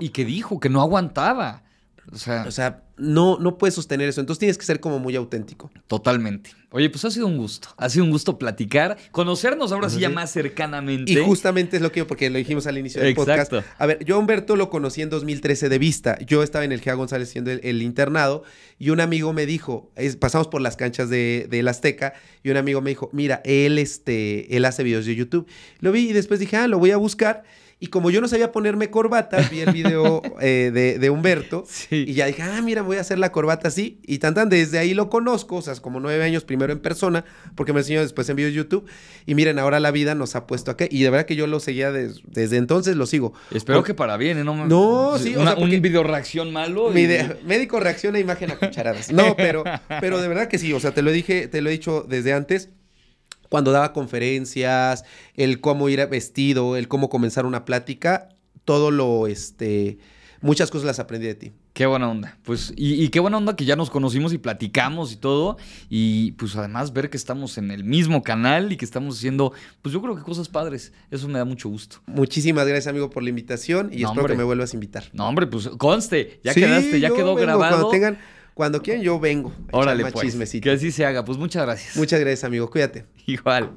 y que dijo que no aguantaba. O sea, no, no puedes sostener eso. Entonces tienes que ser como muy auténtico. Totalmente. Oye, pues ha sido un gusto. Ha sido un gusto platicar, conocernos ahora sí, ya más cercanamente. Y justamente es lo que yo, porque lo dijimos al inicio del podcast. A ver, yo Humberto lo conocí en 2013 de vista. Yo estaba en el Gea González siendo el, internado y un amigo me dijo, es, pasamos por las canchas de, Azteca y un amigo me dijo, mira, él, este, él hace videos de YouTube. Lo vi y después dije, ah, lo voy a buscar. Y como yo no sabía ponerme corbata, vi el video eh, de, Humberto y ya dije, ah, mira, voy a hacer la corbata así. Y tan tan, desde ahí lo conozco, o sea, como nueve años primero en persona, porque me enseñó después en videos YouTube. Y miren, ahora la vida nos ha puesto acá. Y de verdad que yo lo seguía desde entonces, lo sigo. Espero que para bien, ¿eh? No, no sí. o sea, un video reacción malo. médico reacciona a imagen a cucharadas. No, pero, pero de verdad que sí, o sea, te lo dije, te lo he dicho desde antes cuando daba conferencias, el cómo ir vestido, el cómo comenzar una plática, todo lo, este, muchas cosas las aprendí de ti. Qué buena onda. Pues, y, qué buena onda que ya nos conocimos y platicamos y todo. Y pues además ver que estamos en el mismo canal y que estamos haciendo, pues yo creo que cosas padres. Eso me da mucho gusto. Muchísimas gracias, amigo, por la invitación y espero que me vuelvas a invitar. No, hombre, pues conste, ya quedaste, ya quedó grabado. tengan cuando quieran yo vengo. Órale, pues. Que así se haga. Pues muchas gracias. Muchas gracias, amigo. Cuídate. Igual.